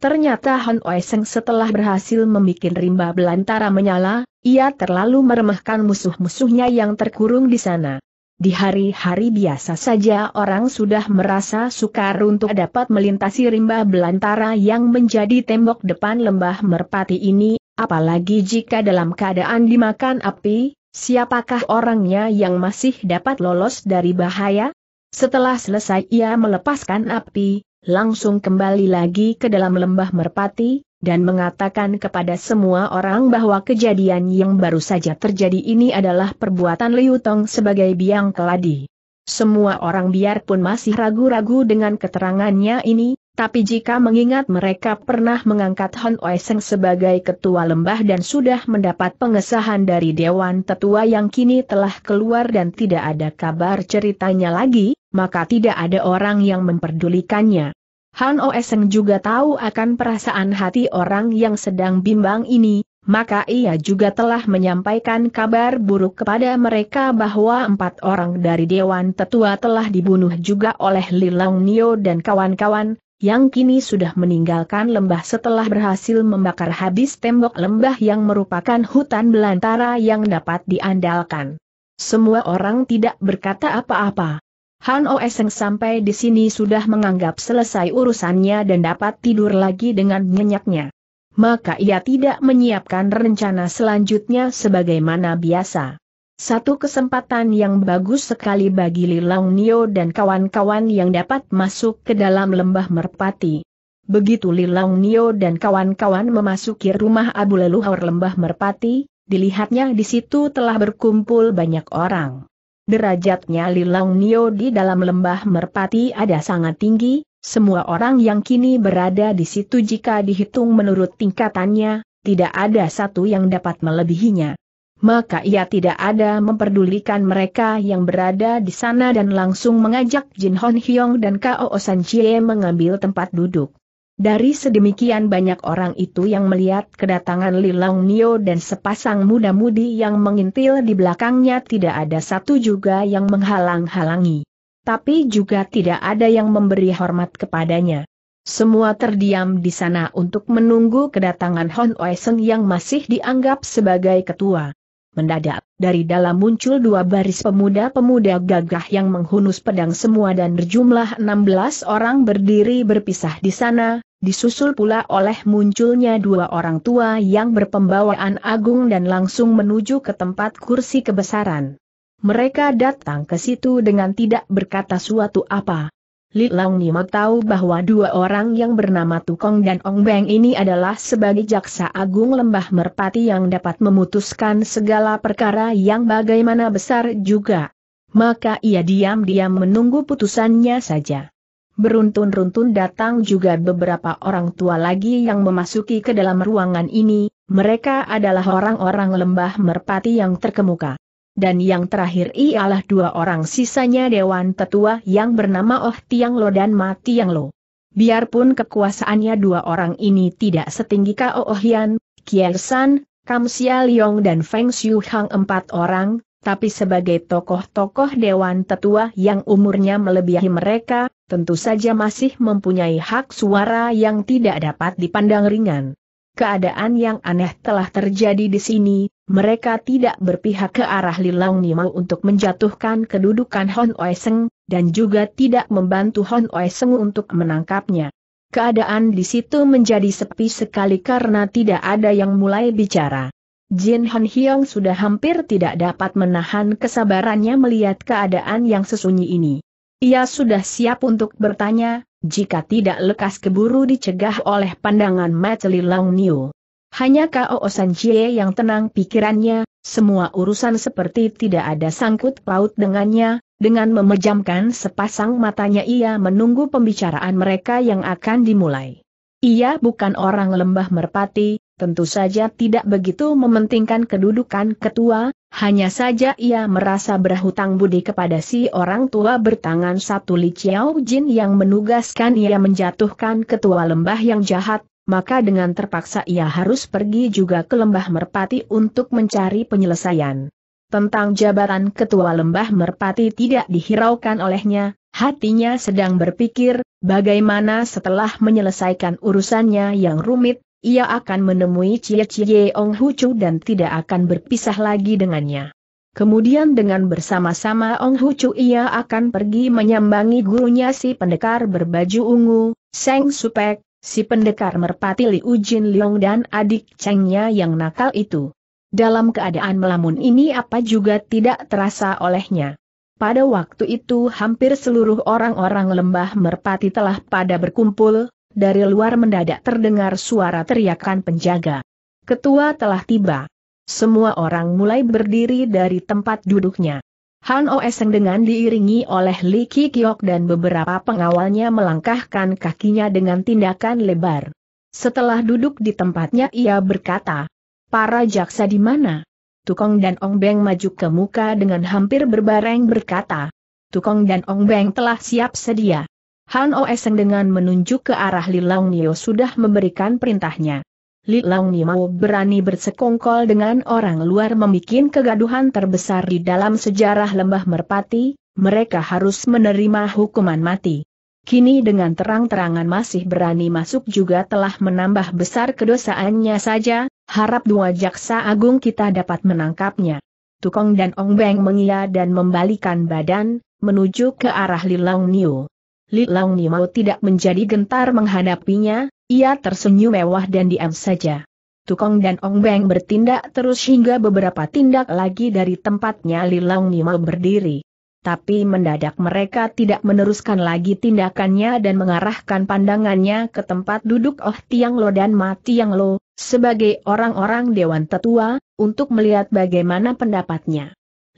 Ternyata Han Seng setelah berhasil membuat rimba belantara menyala, ia terlalu meremehkan musuh-musuhnya yang terkurung di sana. Di hari-hari biasa saja orang sudah merasa sukar untuk dapat melintasi rimba belantara yang menjadi tembok depan lembah merpati ini, apalagi jika dalam keadaan dimakan api, siapakah orangnya yang masih dapat lolos dari bahaya? Setelah selesai ia melepaskan api, langsung kembali lagi ke dalam lembah merpati, dan mengatakan kepada semua orang bahwa kejadian yang baru saja terjadi ini adalah perbuatan Liu Tong sebagai biang keladi. Semua orang biarpun masih ragu-ragu dengan keterangannya ini, tapi jika mengingat mereka pernah mengangkat Hon Oeseng sebagai ketua lembah dan sudah mendapat pengesahan dari Dewan Tetua yang kini telah keluar dan tidak ada kabar ceritanya lagi, maka tidak ada orang yang memperdulikannya. Han Oeseng juga tahu akan perasaan hati orang yang sedang bimbang ini, maka ia juga telah menyampaikan kabar buruk kepada mereka bahwa empat orang dari Dewan Tetua telah dibunuh juga oleh Lilong Nio dan kawan-kawan, yang kini sudah meninggalkan lembah setelah berhasil membakar habis tembok lembah yang merupakan hutan belantara yang dapat diandalkan. Semua orang tidak berkata apa-apa. Han Oeseng sampai di sini sudah menganggap selesai urusannya dan dapat tidur lagi dengan nyenyaknya. Maka ia tidak menyiapkan rencana selanjutnya sebagaimana biasa. Satu kesempatan yang bagus sekali bagi Lilang Nio dan kawan-kawan yang dapat masuk ke dalam lembah merpati. Begitu Lilang Nio dan kawan-kawan memasuki rumah Abu Leluhur lembah merpati, dilihatnya di situ telah berkumpul banyak orang. Derajatnya Lilang Nio di dalam lembah merpati ada sangat tinggi, semua orang yang kini berada di situ jika dihitung menurut tingkatannya, tidak ada satu yang dapat melebihinya maka ia tidak ada memperdulikan mereka yang berada di sana dan langsung mengajak Jin Hon Hyong dan Kao San Chie mengambil tempat duduk. Dari sedemikian banyak orang itu yang melihat kedatangan Lilang Nio dan sepasang muda-mudi yang mengintil di belakangnya tidak ada satu juga yang menghalang-halangi. Tapi juga tidak ada yang memberi hormat kepadanya. Semua terdiam di sana untuk menunggu kedatangan Hon Oeseng yang masih dianggap sebagai ketua. Mendadak, dari dalam muncul dua baris pemuda-pemuda gagah yang menghunus pedang semua dan berjumlah 16 orang berdiri berpisah di sana, disusul pula oleh munculnya dua orang tua yang berpembawaan agung dan langsung menuju ke tempat kursi kebesaran. Mereka datang ke situ dengan tidak berkata suatu apa, Li Lang Nimo tahu bahwa dua orang yang bernama Tukong dan Ong Beng ini adalah sebagai jaksa agung lembah merpati yang dapat memutuskan segala perkara yang bagaimana besar juga. Maka ia diam-diam menunggu putusannya saja. Beruntun-runtun datang juga beberapa orang tua lagi yang memasuki ke dalam ruangan ini, mereka adalah orang-orang lembah merpati yang terkemuka dan yang terakhir ialah dua orang sisanya Dewan Tetua yang bernama Oh Tiang Lo dan Ma Tiang Lo. Biarpun kekuasaannya dua orang ini tidak setinggi Kao Oh Hian, Kiel San, Kam Sia Leong dan Feng Xiu Hang empat orang, tapi sebagai tokoh-tokoh Dewan Tetua yang umurnya melebihi mereka, tentu saja masih mempunyai hak suara yang tidak dapat dipandang ringan keadaan yang aneh telah terjadi di sini, mereka tidak berpihak ke arah Lilong Nimau untuk menjatuhkan kedudukan Hon Oeseng, dan juga tidak membantu Hon Oeseng untuk menangkapnya. Keadaan di situ menjadi sepi sekali karena tidak ada yang mulai bicara. Jin Hon Hyong sudah hampir tidak dapat menahan kesabarannya melihat keadaan yang sesunyi ini. Ia sudah siap untuk bertanya, jika tidak lekas keburu dicegah oleh pandangan Mateli Long Niu. Hanya Kao San Chie yang tenang pikirannya, semua urusan seperti tidak ada sangkut paut dengannya, dengan memejamkan sepasang matanya ia menunggu pembicaraan mereka yang akan dimulai. Ia bukan orang lembah merpati, tentu saja tidak begitu mementingkan kedudukan ketua, hanya saja ia merasa berhutang budi kepada si orang tua bertangan satu Li Chiao Jin yang menugaskan ia menjatuhkan ketua lembah yang jahat, maka dengan terpaksa ia harus pergi juga ke lembah merpati untuk mencari penyelesaian. Tentang jabatan ketua lembah merpati tidak dihiraukan olehnya, hatinya sedang berpikir, bagaimana setelah menyelesaikan urusannya yang rumit, ia akan menemui Cie Cie Ong Hucu dan tidak akan berpisah lagi dengannya. Kemudian dengan bersama-sama Ong Hucu ia akan pergi menyambangi gurunya si pendekar berbaju ungu, Seng Supek, si pendekar merpati Liu Jin Leong dan adik Chengnya yang nakal itu. Dalam keadaan melamun ini apa juga tidak terasa olehnya. Pada waktu itu hampir seluruh orang-orang lembah merpati telah pada berkumpul, dari luar mendadak terdengar suara teriakan penjaga. Ketua telah tiba. Semua orang mulai berdiri dari tempat duduknya. Han Oeseng dengan diiringi oleh Li Kikyok dan beberapa pengawalnya melangkahkan kakinya dengan tindakan lebar. Setelah duduk di tempatnya ia berkata, Para jaksa di mana? Tukong dan Ong Beng maju ke muka dengan hampir berbareng berkata, Tukong dan Ong Beng telah siap sedia. Han Oeseng dengan menunjuk ke arah Li Nio sudah memberikan perintahnya. Li Nio berani bersekongkol dengan orang luar membuat kegaduhan terbesar di dalam sejarah lembah merpati, mereka harus menerima hukuman mati. Kini dengan terang-terangan masih berani masuk juga telah menambah besar kedosaannya saja, harap dua jaksa agung kita dapat menangkapnya. Tukong dan Ong Beng mengia dan membalikan badan, menuju ke arah Li Nio. Li Long tidak menjadi gentar menghadapinya, ia tersenyum mewah dan diam saja. Tukong dan Ong Beng bertindak terus hingga beberapa tindak lagi dari tempatnya Li Long berdiri. Tapi mendadak mereka tidak meneruskan lagi tindakannya dan mengarahkan pandangannya ke tempat duduk Oh Tiang Lo dan Ma Tiang Lo, sebagai orang-orang Dewan Tetua, untuk melihat bagaimana pendapatnya.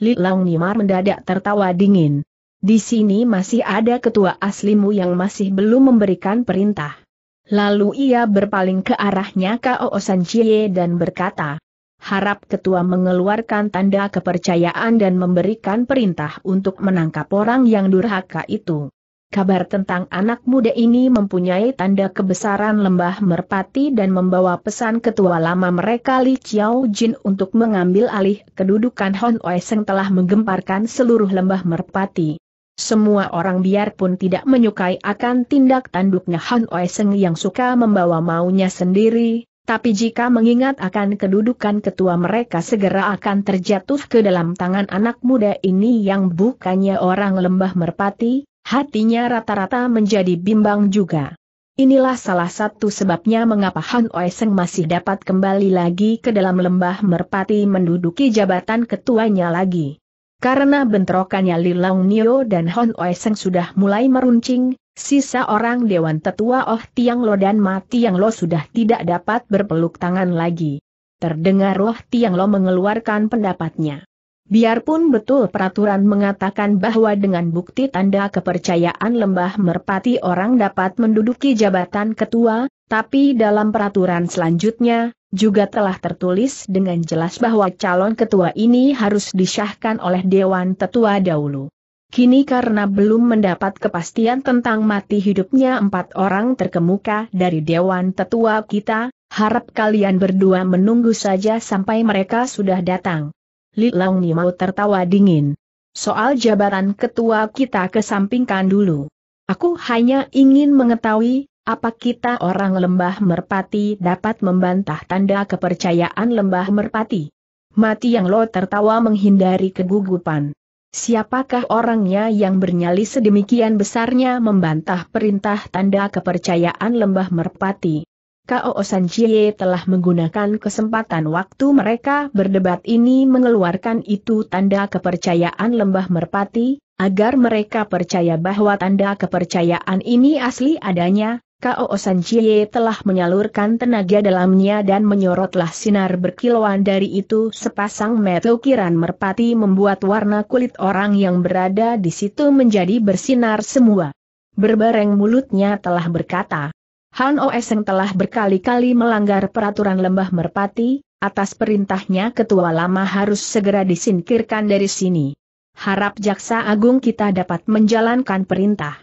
Li Long Nimar mendadak tertawa dingin. Di sini masih ada ketua aslimu yang masih belum memberikan perintah. Lalu ia berpaling ke arahnya Kao Chie dan berkata, Harap ketua mengeluarkan tanda kepercayaan dan memberikan perintah untuk menangkap orang yang durhaka itu. Kabar tentang anak muda ini mempunyai tanda kebesaran lembah merpati dan membawa pesan ketua lama mereka Li Chiao Jin untuk mengambil alih kedudukan Hon Oeseng telah menggemparkan seluruh lembah merpati. Semua orang biarpun tidak menyukai akan tindak tanduknya Han Oeseng yang suka membawa maunya sendiri, tapi jika mengingat akan kedudukan ketua mereka segera akan terjatuh ke dalam tangan anak muda ini yang bukannya orang lembah merpati, hatinya rata-rata menjadi bimbang juga. Inilah salah satu sebabnya mengapa Han Oeseng masih dapat kembali lagi ke dalam lembah merpati menduduki jabatan ketuanya lagi. Karena bentrokannya Li Long Nio dan Hon Oeseng sudah mulai meruncing, sisa orang Dewan Tetua Oh Tiang Lo dan Ma Tiang Lo sudah tidak dapat berpeluk tangan lagi. Terdengar Oh Tiang Lo mengeluarkan pendapatnya. Biarpun betul peraturan mengatakan bahwa dengan bukti tanda kepercayaan lembah merpati orang dapat menduduki jabatan ketua, tapi dalam peraturan selanjutnya, juga telah tertulis dengan jelas bahwa calon ketua ini harus disahkan oleh Dewan Tetua dahulu. Kini karena belum mendapat kepastian tentang mati hidupnya empat orang terkemuka dari Dewan Tetua kita, harap kalian berdua menunggu saja sampai mereka sudah datang. Li Long tertawa dingin. Soal jabaran ketua kita kesampingkan dulu. Aku hanya ingin mengetahui, apa kita orang lembah merpati dapat membantah tanda kepercayaan lembah merpati? Mati yang lo tertawa menghindari kegugupan. Siapakah orangnya yang bernyali sedemikian besarnya membantah perintah tanda kepercayaan lembah merpati? Kao Jie telah menggunakan kesempatan waktu mereka berdebat ini mengeluarkan itu tanda kepercayaan lembah merpati, agar mereka percaya bahwa tanda kepercayaan ini asli adanya, Kao Jie telah menyalurkan tenaga dalamnya dan menyorotlah sinar berkilauan dari itu sepasang mata ukiran merpati membuat warna kulit orang yang berada di situ menjadi bersinar semua. Berbareng mulutnya telah berkata, Han Oeseng telah berkali-kali melanggar peraturan lembah merpati, atas perintahnya ketua lama harus segera disingkirkan dari sini. Harap Jaksa Agung kita dapat menjalankan perintah.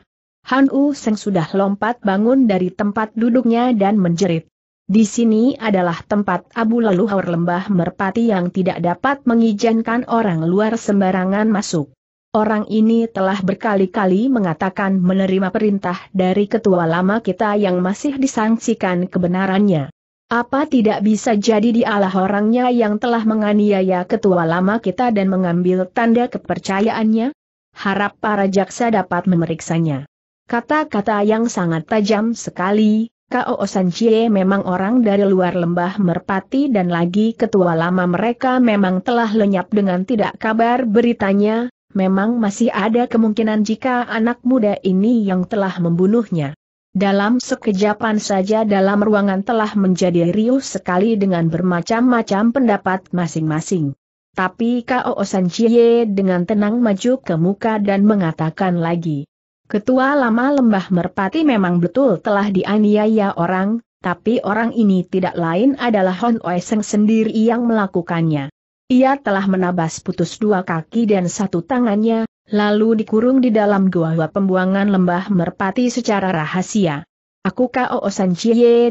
Han U Seng sudah lompat bangun dari tempat duduknya dan menjerit. Di sini adalah tempat abu leluhur lembah merpati yang tidak dapat mengizinkan orang luar sembarangan masuk. Orang ini telah berkali-kali mengatakan menerima perintah dari ketua lama kita yang masih disangsikan kebenarannya. Apa tidak bisa jadi dialah orangnya yang telah menganiaya ketua lama kita dan mengambil tanda kepercayaannya? Harap para jaksa dapat memeriksanya. Kata-kata yang sangat tajam sekali, Kao Sanchie memang orang dari luar lembah merpati dan lagi ketua lama mereka memang telah lenyap dengan tidak kabar beritanya, memang masih ada kemungkinan jika anak muda ini yang telah membunuhnya. Dalam sekejapan saja dalam ruangan telah menjadi riuh sekali dengan bermacam-macam pendapat masing-masing. Tapi Kao San Chie dengan tenang maju ke muka dan mengatakan lagi. Ketua lama lembah merpati memang betul telah dianiaya orang, tapi orang ini tidak lain adalah Hon Oeseng sendiri yang melakukannya. Ia telah menabas putus dua kaki dan satu tangannya, lalu dikurung di dalam gua gua pembuangan lembah merpati secara rahasia. Aku K.O.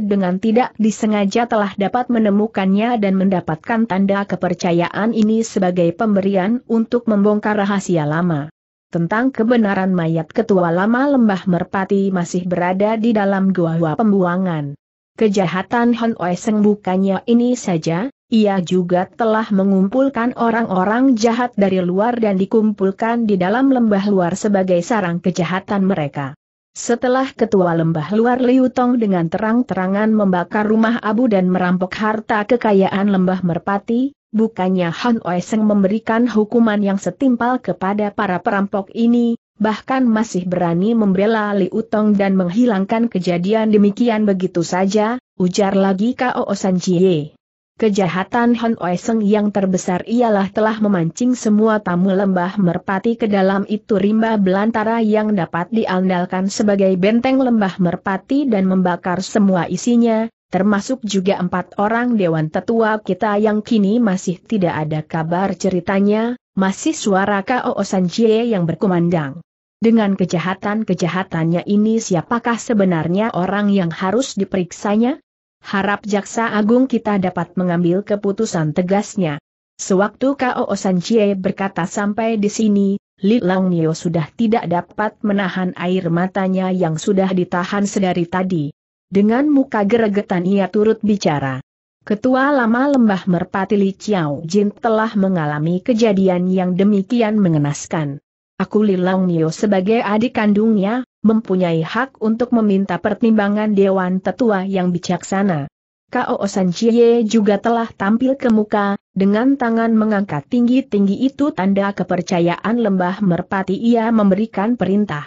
dengan tidak disengaja telah dapat menemukannya dan mendapatkan tanda kepercayaan ini sebagai pemberian untuk membongkar rahasia lama. Tentang kebenaran mayat ketua lama lembah merpati masih berada di dalam gua gua pembuangan. Kejahatan Hon Oeseng bukannya ini saja, ia juga telah mengumpulkan orang-orang jahat dari luar dan dikumpulkan di dalam lembah luar sebagai sarang kejahatan mereka. Setelah ketua lembah luar Liu Tong dengan terang-terangan membakar rumah Abu dan merampok harta kekayaan lembah Merpati, bukannya Han Oeseng memberikan hukuman yang setimpal kepada para perampok ini, bahkan masih berani membela Liu Tong dan menghilangkan kejadian demikian begitu saja, ujar lagi Kao San Jie. Kejahatan Han Oeseng yang terbesar ialah telah memancing semua tamu lembah merpati ke dalam itu rimba belantara yang dapat diandalkan sebagai benteng lembah merpati dan membakar semua isinya, termasuk juga empat orang dewan tetua kita yang kini masih tidak ada kabar ceritanya, masih suara Kao Sanjie yang berkumandang. Dengan kejahatan-kejahatannya ini siapakah sebenarnya orang yang harus diperiksanya? Harap Jaksa Agung kita dapat mengambil keputusan tegasnya. Sewaktu K.O. Chie berkata sampai di sini, Li Nio sudah tidak dapat menahan air matanya yang sudah ditahan sedari tadi. Dengan muka geregetan ia turut bicara. Ketua lama lembah merpati Li Chiao Jin telah mengalami kejadian yang demikian mengenaskan. Aku Li Nio sebagai adik kandungnya, mempunyai hak untuk meminta pertimbangan Dewan Tetua yang bijaksana. Kao San Chie juga telah tampil ke muka, dengan tangan mengangkat tinggi-tinggi itu tanda kepercayaan lembah merpati ia memberikan perintah.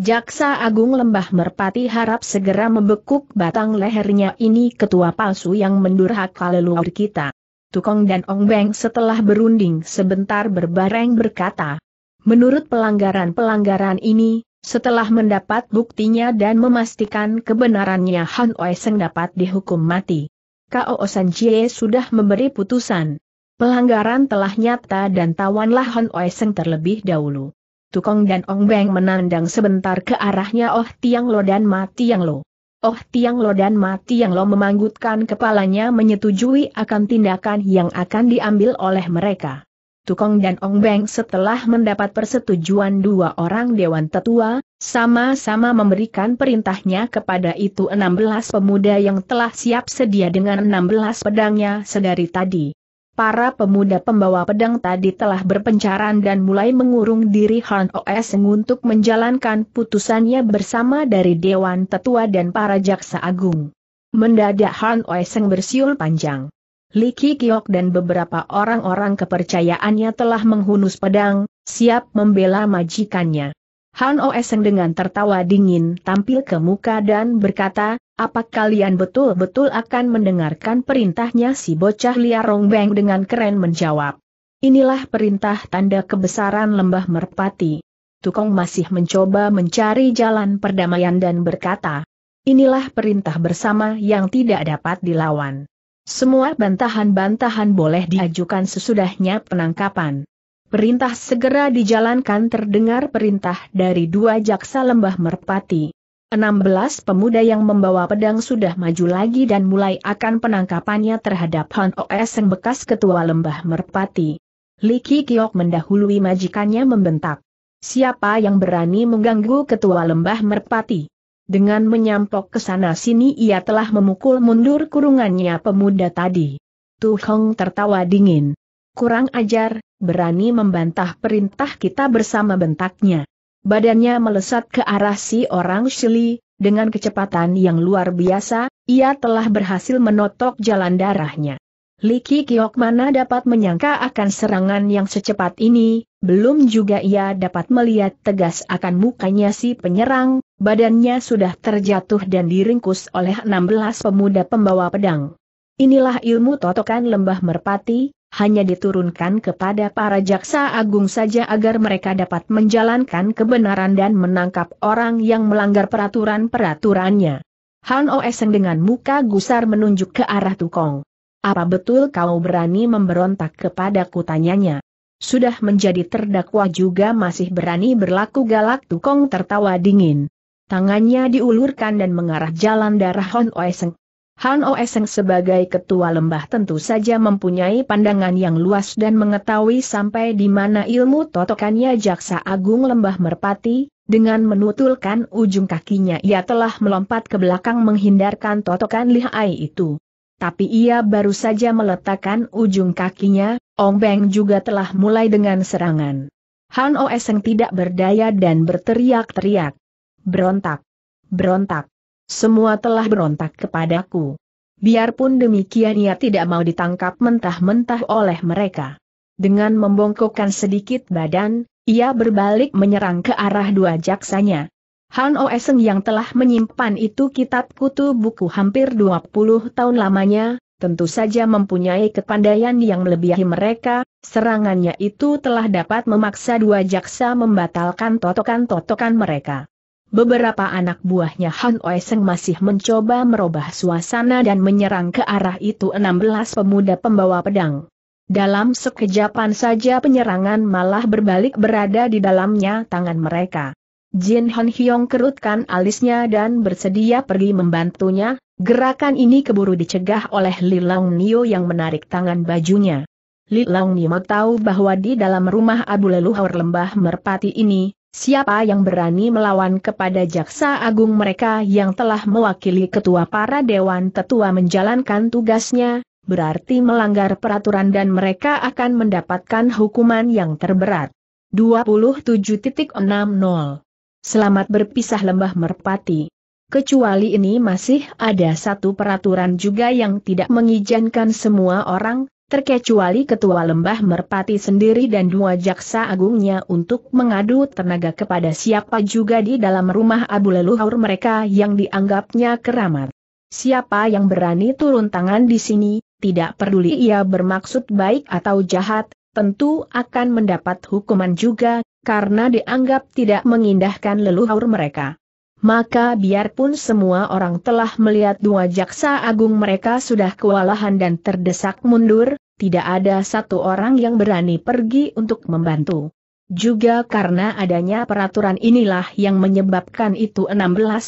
Jaksa Agung Lembah Merpati harap segera membekuk batang lehernya ini ketua palsu yang mendurhaka leluhur kita. Tukong dan Ong Beng setelah berunding sebentar berbareng berkata, menurut pelanggaran-pelanggaran ini, setelah mendapat buktinya dan memastikan kebenarannya Han Oeseng dapat dihukum mati. Kao San Jie sudah memberi putusan. Pelanggaran telah nyata dan tawanlah Han Oeseng terlebih dahulu. Tukong dan Ong Beng menandang sebentar ke arahnya Oh Tiang Lo dan Ma Tiang Lo. Oh Tiang Lo dan Ma Tiang Lo memanggutkan kepalanya menyetujui akan tindakan yang akan diambil oleh mereka. Tukong dan Ong Beng setelah mendapat persetujuan dua orang Dewan Tetua, sama-sama memberikan perintahnya kepada itu 16 pemuda yang telah siap sedia dengan 16 pedangnya sedari tadi. Para pemuda pembawa pedang tadi telah berpencaran dan mulai mengurung diri Han Os untuk menjalankan putusannya bersama dari Dewan Tetua dan para Jaksa Agung. Mendadak Han Oeseng bersiul panjang. Li Kikiok dan beberapa orang-orang kepercayaannya telah menghunus pedang, siap membela majikannya. Han Oeseng dengan tertawa dingin tampil ke muka dan berkata, apa kalian betul-betul akan mendengarkan perintahnya si bocah liarong beng dengan keren menjawab. Inilah perintah tanda kebesaran lembah merpati. Tukong masih mencoba mencari jalan perdamaian dan berkata, inilah perintah bersama yang tidak dapat dilawan. Semua bantahan-bantahan boleh diajukan sesudahnya penangkapan. Perintah segera dijalankan terdengar perintah dari dua jaksa lembah merpati. 16 pemuda yang membawa pedang sudah maju lagi dan mulai akan penangkapannya terhadap Han OS yang bekas ketua lembah merpati. Liki Kiok mendahului majikannya membentak. Siapa yang berani mengganggu ketua lembah merpati? Dengan menyampok ke sana-sini ia telah memukul mundur kurungannya pemuda tadi. Tu Hong tertawa dingin. Kurang ajar, berani membantah perintah kita bersama bentaknya. Badannya melesat ke arah si orang Shili, dengan kecepatan yang luar biasa, ia telah berhasil menotok jalan darahnya. Liki Kiok mana dapat menyangka akan serangan yang secepat ini, belum juga ia dapat melihat tegas akan mukanya si penyerang, badannya sudah terjatuh dan diringkus oleh 16 pemuda pembawa pedang. Inilah ilmu totokan lembah merpati, hanya diturunkan kepada para jaksa agung saja agar mereka dapat menjalankan kebenaran dan menangkap orang yang melanggar peraturan-peraturannya. Han Oeseng dengan muka gusar menunjuk ke arah Tukong. Apa betul kau berani memberontak kepada kutanyanya? Sudah menjadi terdakwa juga masih berani berlaku galak tukong tertawa dingin. Tangannya diulurkan dan mengarah jalan darah Han Oeseng. Han Oeseng sebagai ketua lembah tentu saja mempunyai pandangan yang luas dan mengetahui sampai di mana ilmu totokannya Jaksa Agung Lembah Merpati, dengan menutulkan ujung kakinya ia telah melompat ke belakang menghindarkan totokan lihai itu tapi ia baru saja meletakkan ujung kakinya, Ong Beng juga telah mulai dengan serangan. Han Oeseng tidak berdaya dan berteriak-teriak. Berontak! Berontak! Semua telah berontak kepadaku. Biarpun demikian ia tidak mau ditangkap mentah-mentah oleh mereka. Dengan membongkokkan sedikit badan, ia berbalik menyerang ke arah dua jaksanya, Han Oeseng yang telah menyimpan itu kitab kutu buku hampir 20 tahun lamanya, tentu saja mempunyai kepandaian yang melebihi mereka, serangannya itu telah dapat memaksa dua jaksa membatalkan totokan-totokan mereka. Beberapa anak buahnya Han Oeseng masih mencoba merubah suasana dan menyerang ke arah itu 16 pemuda pembawa pedang. Dalam sekejapan saja penyerangan malah berbalik berada di dalamnya tangan mereka. Jin Han Hyong kerutkan alisnya dan bersedia pergi membantunya, gerakan ini keburu dicegah oleh Li Long Nio yang menarik tangan bajunya. Li Long Nio tahu bahwa di dalam rumah Abu Leluhur Lembah Merpati ini, Siapa yang berani melawan kepada jaksa agung mereka yang telah mewakili ketua para dewan tetua menjalankan tugasnya, berarti melanggar peraturan dan mereka akan mendapatkan hukuman yang terberat. 27.60 Selamat berpisah lembah merpati. Kecuali ini masih ada satu peraturan juga yang tidak mengizinkan semua orang, terkecuali ketua lembah merpati sendiri dan dua jaksa agungnya untuk mengadu tenaga kepada siapa juga di dalam rumah abu leluhur mereka yang dianggapnya keramat. Siapa yang berani turun tangan di sini, tidak peduli ia bermaksud baik atau jahat, tentu akan mendapat hukuman juga, karena dianggap tidak mengindahkan leluhur mereka. Maka biarpun semua orang telah melihat dua jaksa agung mereka sudah kewalahan dan terdesak mundur, tidak ada satu orang yang berani pergi untuk membantu. Juga karena adanya peraturan inilah yang menyebabkan itu 16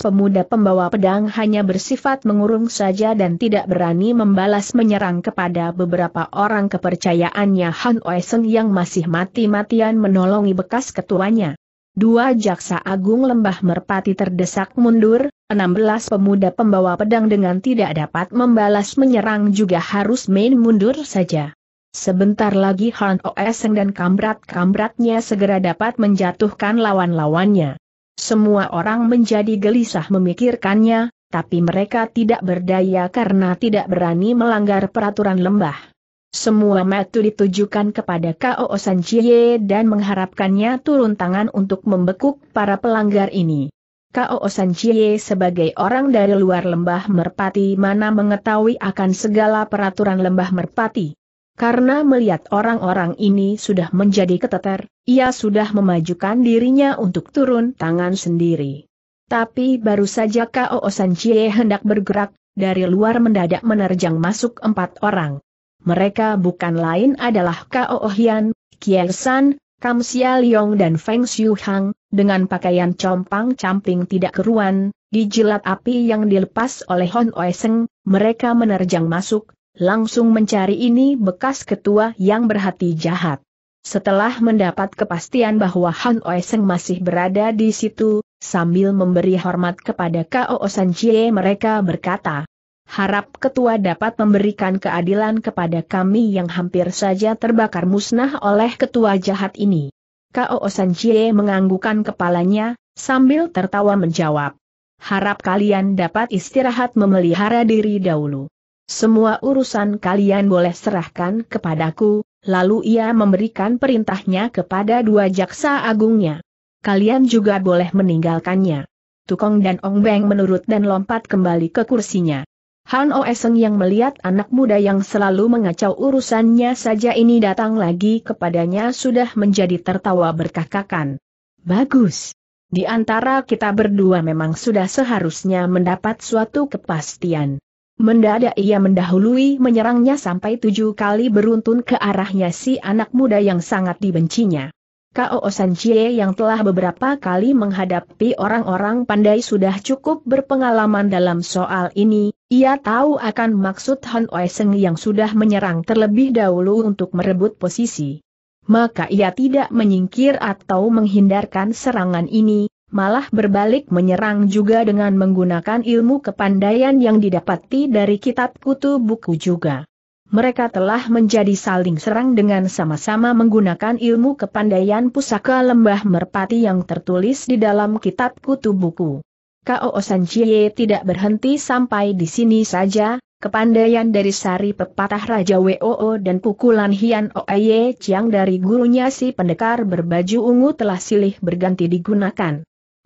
pemuda pembawa pedang hanya bersifat mengurung saja dan tidak berani membalas menyerang kepada beberapa orang kepercayaannya Han Oeseng yang masih mati-matian menolongi bekas ketuanya. Dua jaksa agung lembah merpati terdesak mundur, 16 pemuda pembawa pedang dengan tidak dapat membalas menyerang juga harus main mundur saja. Sebentar lagi Han Oeseng dan Kamrat Kamratnya segera dapat menjatuhkan lawan-lawannya. Semua orang menjadi gelisah memikirkannya, tapi mereka tidak berdaya karena tidak berani melanggar peraturan lembah. Semua metu ditujukan kepada Kao San Chie dan mengharapkannya turun tangan untuk membekuk para pelanggar ini. Kao San Chie sebagai orang dari luar lembah merpati mana mengetahui akan segala peraturan lembah merpati. Karena melihat orang-orang ini sudah menjadi keteter, ia sudah memajukan dirinya untuk turun tangan sendiri. Tapi baru saja Kao San hendak bergerak, dari luar mendadak menerjang masuk empat orang. Mereka bukan lain adalah Kao Hian, Kiel San, Kam Sia Leong dan Feng Xiu Hang, dengan pakaian compang-camping tidak keruan, dijilat api yang dilepas oleh Hon Oeseng, mereka menerjang masuk, langsung mencari ini bekas ketua yang berhati jahat. Setelah mendapat kepastian bahwa Han Oeseng masih berada di situ, sambil memberi hormat kepada Kao San Chie mereka berkata, Harap ketua dapat memberikan keadilan kepada kami yang hampir saja terbakar musnah oleh ketua jahat ini. Kao San Chie menganggukan kepalanya, sambil tertawa menjawab. Harap kalian dapat istirahat memelihara diri dahulu. Semua urusan kalian boleh serahkan kepadaku, lalu ia memberikan perintahnya kepada dua jaksa agungnya. Kalian juga boleh meninggalkannya. Tukong dan Ong Beng menurut dan lompat kembali ke kursinya. Han Oeseng yang melihat anak muda yang selalu mengacau urusannya saja ini datang lagi kepadanya sudah menjadi tertawa berkakakan. Bagus. Di antara kita berdua memang sudah seharusnya mendapat suatu kepastian. Mendadak ia mendahului menyerangnya sampai tujuh kali beruntun ke arahnya si anak muda yang sangat dibencinya. Kao Sanchie yang telah beberapa kali menghadapi orang-orang pandai sudah cukup berpengalaman dalam soal ini, ia tahu akan maksud Han Oeseng yang sudah menyerang terlebih dahulu untuk merebut posisi. Maka ia tidak menyingkir atau menghindarkan serangan ini, malah berbalik menyerang juga dengan menggunakan ilmu kepandaian yang didapati dari kitab kutu buku juga. Mereka telah menjadi saling serang dengan sama-sama menggunakan ilmu kepandaian pusaka lembah merpati yang tertulis di dalam kitab kutu buku. Kao Sanjie tidak berhenti sampai di sini saja, kepandaian dari sari pepatah Raja Woo dan pukulan Hian Oye Chiang dari gurunya si pendekar berbaju ungu telah silih berganti digunakan.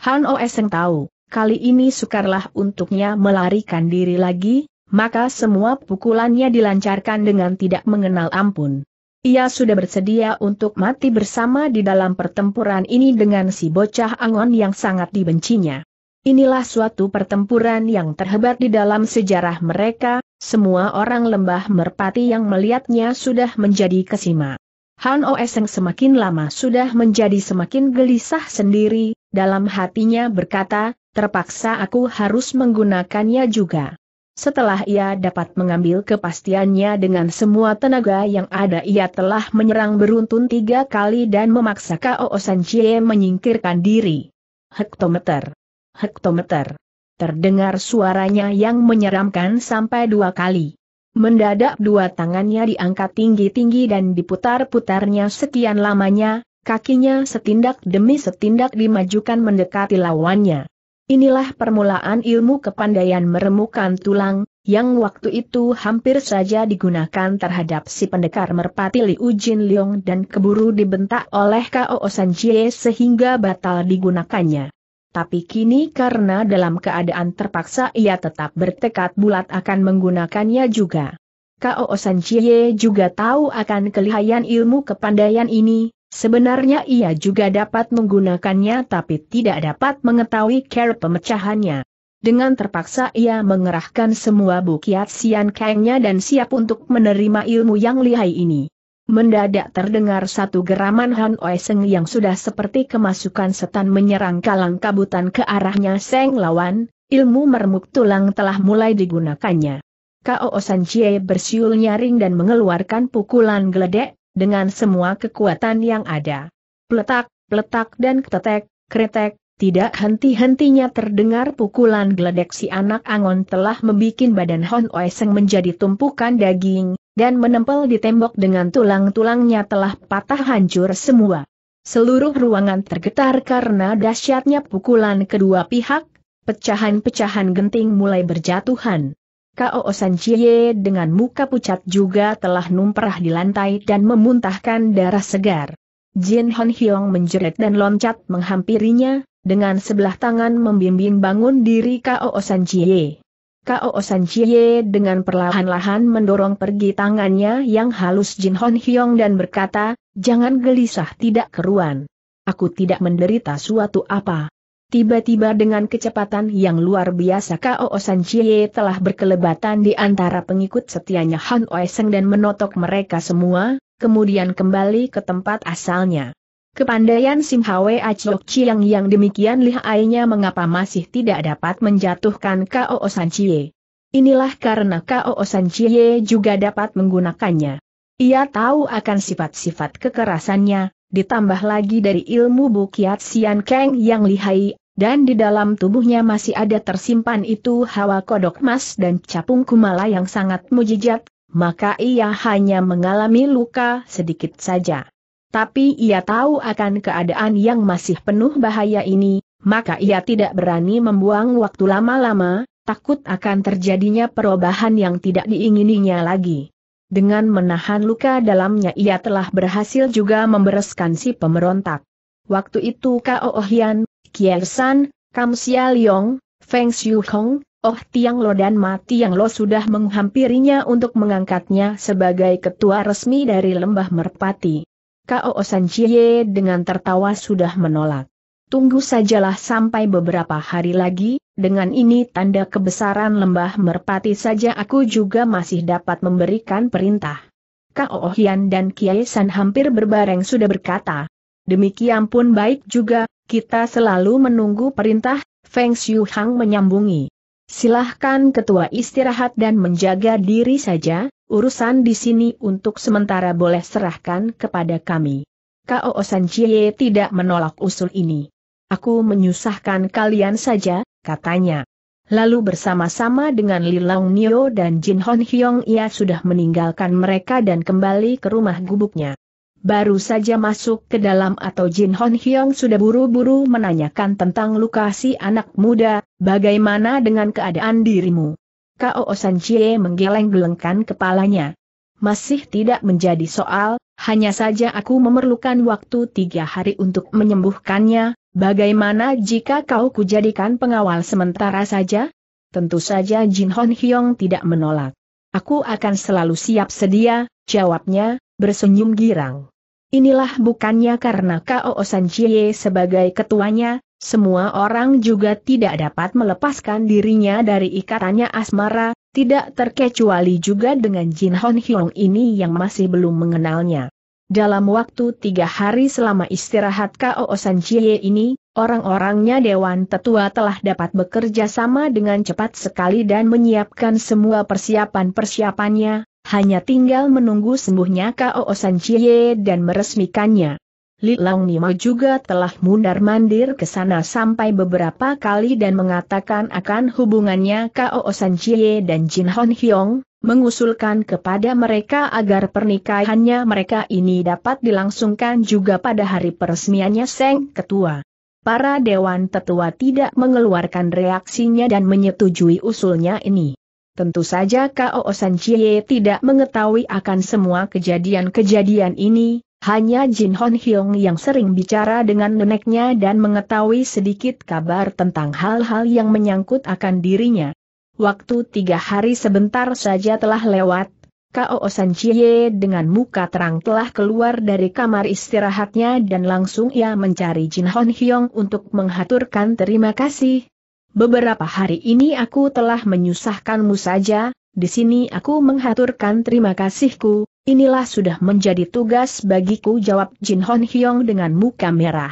Han Oeseng tahu, kali ini sukarlah untuknya melarikan diri lagi, maka semua pukulannya dilancarkan dengan tidak mengenal ampun. Ia sudah bersedia untuk mati bersama di dalam pertempuran ini dengan si bocah angon yang sangat dibencinya. Inilah suatu pertempuran yang terhebat di dalam sejarah mereka, semua orang lembah merpati yang melihatnya sudah menjadi kesima. Han Oeseng semakin lama sudah menjadi semakin gelisah sendiri, dalam hatinya berkata, terpaksa aku harus menggunakannya juga. Setelah ia dapat mengambil kepastiannya dengan semua tenaga yang ada ia telah menyerang beruntun tiga kali dan memaksa K.O. Sanchie menyingkirkan diri. Hektometer. Hektometer. Terdengar suaranya yang menyeramkan sampai dua kali. Mendadak dua tangannya diangkat tinggi-tinggi dan diputar-putarnya sekian lamanya, kakinya setindak demi setindak dimajukan mendekati lawannya. Inilah permulaan ilmu kepandaian meremukan tulang, yang waktu itu hampir saja digunakan terhadap si pendekar merpati Liu Ujin Leong dan keburu dibentak oleh Kao Sanjie sehingga batal digunakannya tapi kini karena dalam keadaan terpaksa ia tetap bertekad bulat akan menggunakannya juga. Kao Chie juga tahu akan kelihayan ilmu kepandaian ini, sebenarnya ia juga dapat menggunakannya tapi tidak dapat mengetahui care pemecahannya. Dengan terpaksa ia mengerahkan semua bukiat sian kengnya dan siap untuk menerima ilmu yang lihai ini. Mendadak terdengar satu geraman Han Oeseng yang sudah seperti kemasukan setan menyerang kalang kabutan ke arahnya Seng Lawan, ilmu mermuk tulang telah mulai digunakannya. Kao San Jie bersiul nyaring dan mengeluarkan pukulan geledek, dengan semua kekuatan yang ada. Peletak, peletak dan ketetek, kretek, tidak henti-hentinya terdengar pukulan geledek si anak angon telah membuat badan Hon Oeseng menjadi tumpukan daging, dan menempel di tembok dengan tulang-tulangnya telah patah hancur semua. Seluruh ruangan tergetar karena dahsyatnya pukulan kedua pihak, pecahan-pecahan genting mulai berjatuhan. Kao San Chie dengan muka pucat juga telah numperah di lantai dan memuntahkan darah segar. Jin Hon Hyong menjerit dan loncat menghampirinya, dengan sebelah tangan membimbing bangun diri Kao San Chie. Kao Jie dengan perlahan-lahan mendorong pergi tangannya yang halus Jin Hon Hyong dan berkata, jangan gelisah tidak keruan. Aku tidak menderita suatu apa. Tiba-tiba dengan kecepatan yang luar biasa Kao Jie telah berkelebatan di antara pengikut setianya Han Oeseng dan menotok mereka semua, kemudian kembali ke tempat asalnya. Kepandaian Simhawe Achok Chiang yang demikian lihainya mengapa masih tidak dapat menjatuhkan K.O. Sanchie. Inilah karena K.O. Sanchie juga dapat menggunakannya. Ia tahu akan sifat-sifat kekerasannya, ditambah lagi dari ilmu Bukiat Sian Kang yang lihai, dan di dalam tubuhnya masih ada tersimpan itu hawa kodok emas dan capung kumala yang sangat mujijat, maka ia hanya mengalami luka sedikit saja tapi ia tahu akan keadaan yang masih penuh bahaya ini, maka ia tidak berani membuang waktu lama-lama, takut akan terjadinya perubahan yang tidak diingininya lagi. Dengan menahan luka dalamnya ia telah berhasil juga membereskan si pemberontak. Waktu itu Kao Hian, Kiersan, Kam Sia Leong, Feng Xiu Hong, Oh Tiang Lo dan Ma Tiang Lo sudah menghampirinya untuk mengangkatnya sebagai ketua resmi dari Lembah Merpati. Kao Sanjie dengan tertawa sudah menolak. Tunggu sajalah sampai beberapa hari lagi, dengan ini tanda kebesaran lembah merpati saja aku juga masih dapat memberikan perintah. Kao Hian dan Kiai San hampir berbareng sudah berkata. Demikian pun baik juga, kita selalu menunggu perintah, Feng Xiu Hang menyambungi. Silahkan ketua istirahat dan menjaga diri saja, urusan di sini untuk sementara boleh serahkan kepada kami. Kao Chie tidak menolak usul ini. Aku menyusahkan kalian saja, katanya. Lalu bersama-sama dengan Lilang Nio dan Jin Hon Hyong ia sudah meninggalkan mereka dan kembali ke rumah gubuknya. Baru saja masuk ke dalam atau Jin Hon Hyong sudah buru-buru menanyakan tentang lukasi anak muda, bagaimana dengan keadaan dirimu? Kao Sanjie menggeleng-gelengkan kepalanya. Masih tidak menjadi soal, hanya saja aku memerlukan waktu tiga hari untuk menyembuhkannya, bagaimana jika kau kujadikan pengawal sementara saja? Tentu saja Jin Hon Hyong tidak menolak. Aku akan selalu siap sedia, jawabnya, bersenyum girang. Inilah bukannya karena Kao Sanjie sebagai ketuanya, semua orang juga tidak dapat melepaskan dirinya dari ikatannya asmara, tidak terkecuali juga dengan Jin Hon Hyong ini yang masih belum mengenalnya. Dalam waktu tiga hari selama istirahat K.O. San Jie ini, orang-orangnya Dewan Tetua telah dapat bekerja sama dengan cepat sekali dan menyiapkan semua persiapan-persiapannya, hanya tinggal menunggu sembuhnya K.O. San Jie dan meresmikannya. Li Nima juga telah mundar-mandir ke sana sampai beberapa kali dan mengatakan akan hubungannya Kao San Jie dan Jin Hon Hyong, mengusulkan kepada mereka agar pernikahannya mereka ini dapat dilangsungkan juga pada hari peresmiannya Seng Ketua. Para Dewan Tetua tidak mengeluarkan reaksinya dan menyetujui usulnya ini. Tentu saja Kao San Jie tidak mengetahui akan semua kejadian-kejadian ini, hanya Jin Hon Hyung yang sering bicara dengan neneknya dan mengetahui sedikit kabar tentang hal-hal yang menyangkut akan dirinya. Waktu tiga hari sebentar saja telah lewat, Kao San Chie dengan muka terang telah keluar dari kamar istirahatnya dan langsung ia mencari Jin Hon Hyung untuk menghaturkan terima kasih. Beberapa hari ini aku telah menyusahkanmu saja, di sini aku menghaturkan terima kasihku, Inilah sudah menjadi tugas bagiku jawab Jin Hon Hyong dengan muka merah.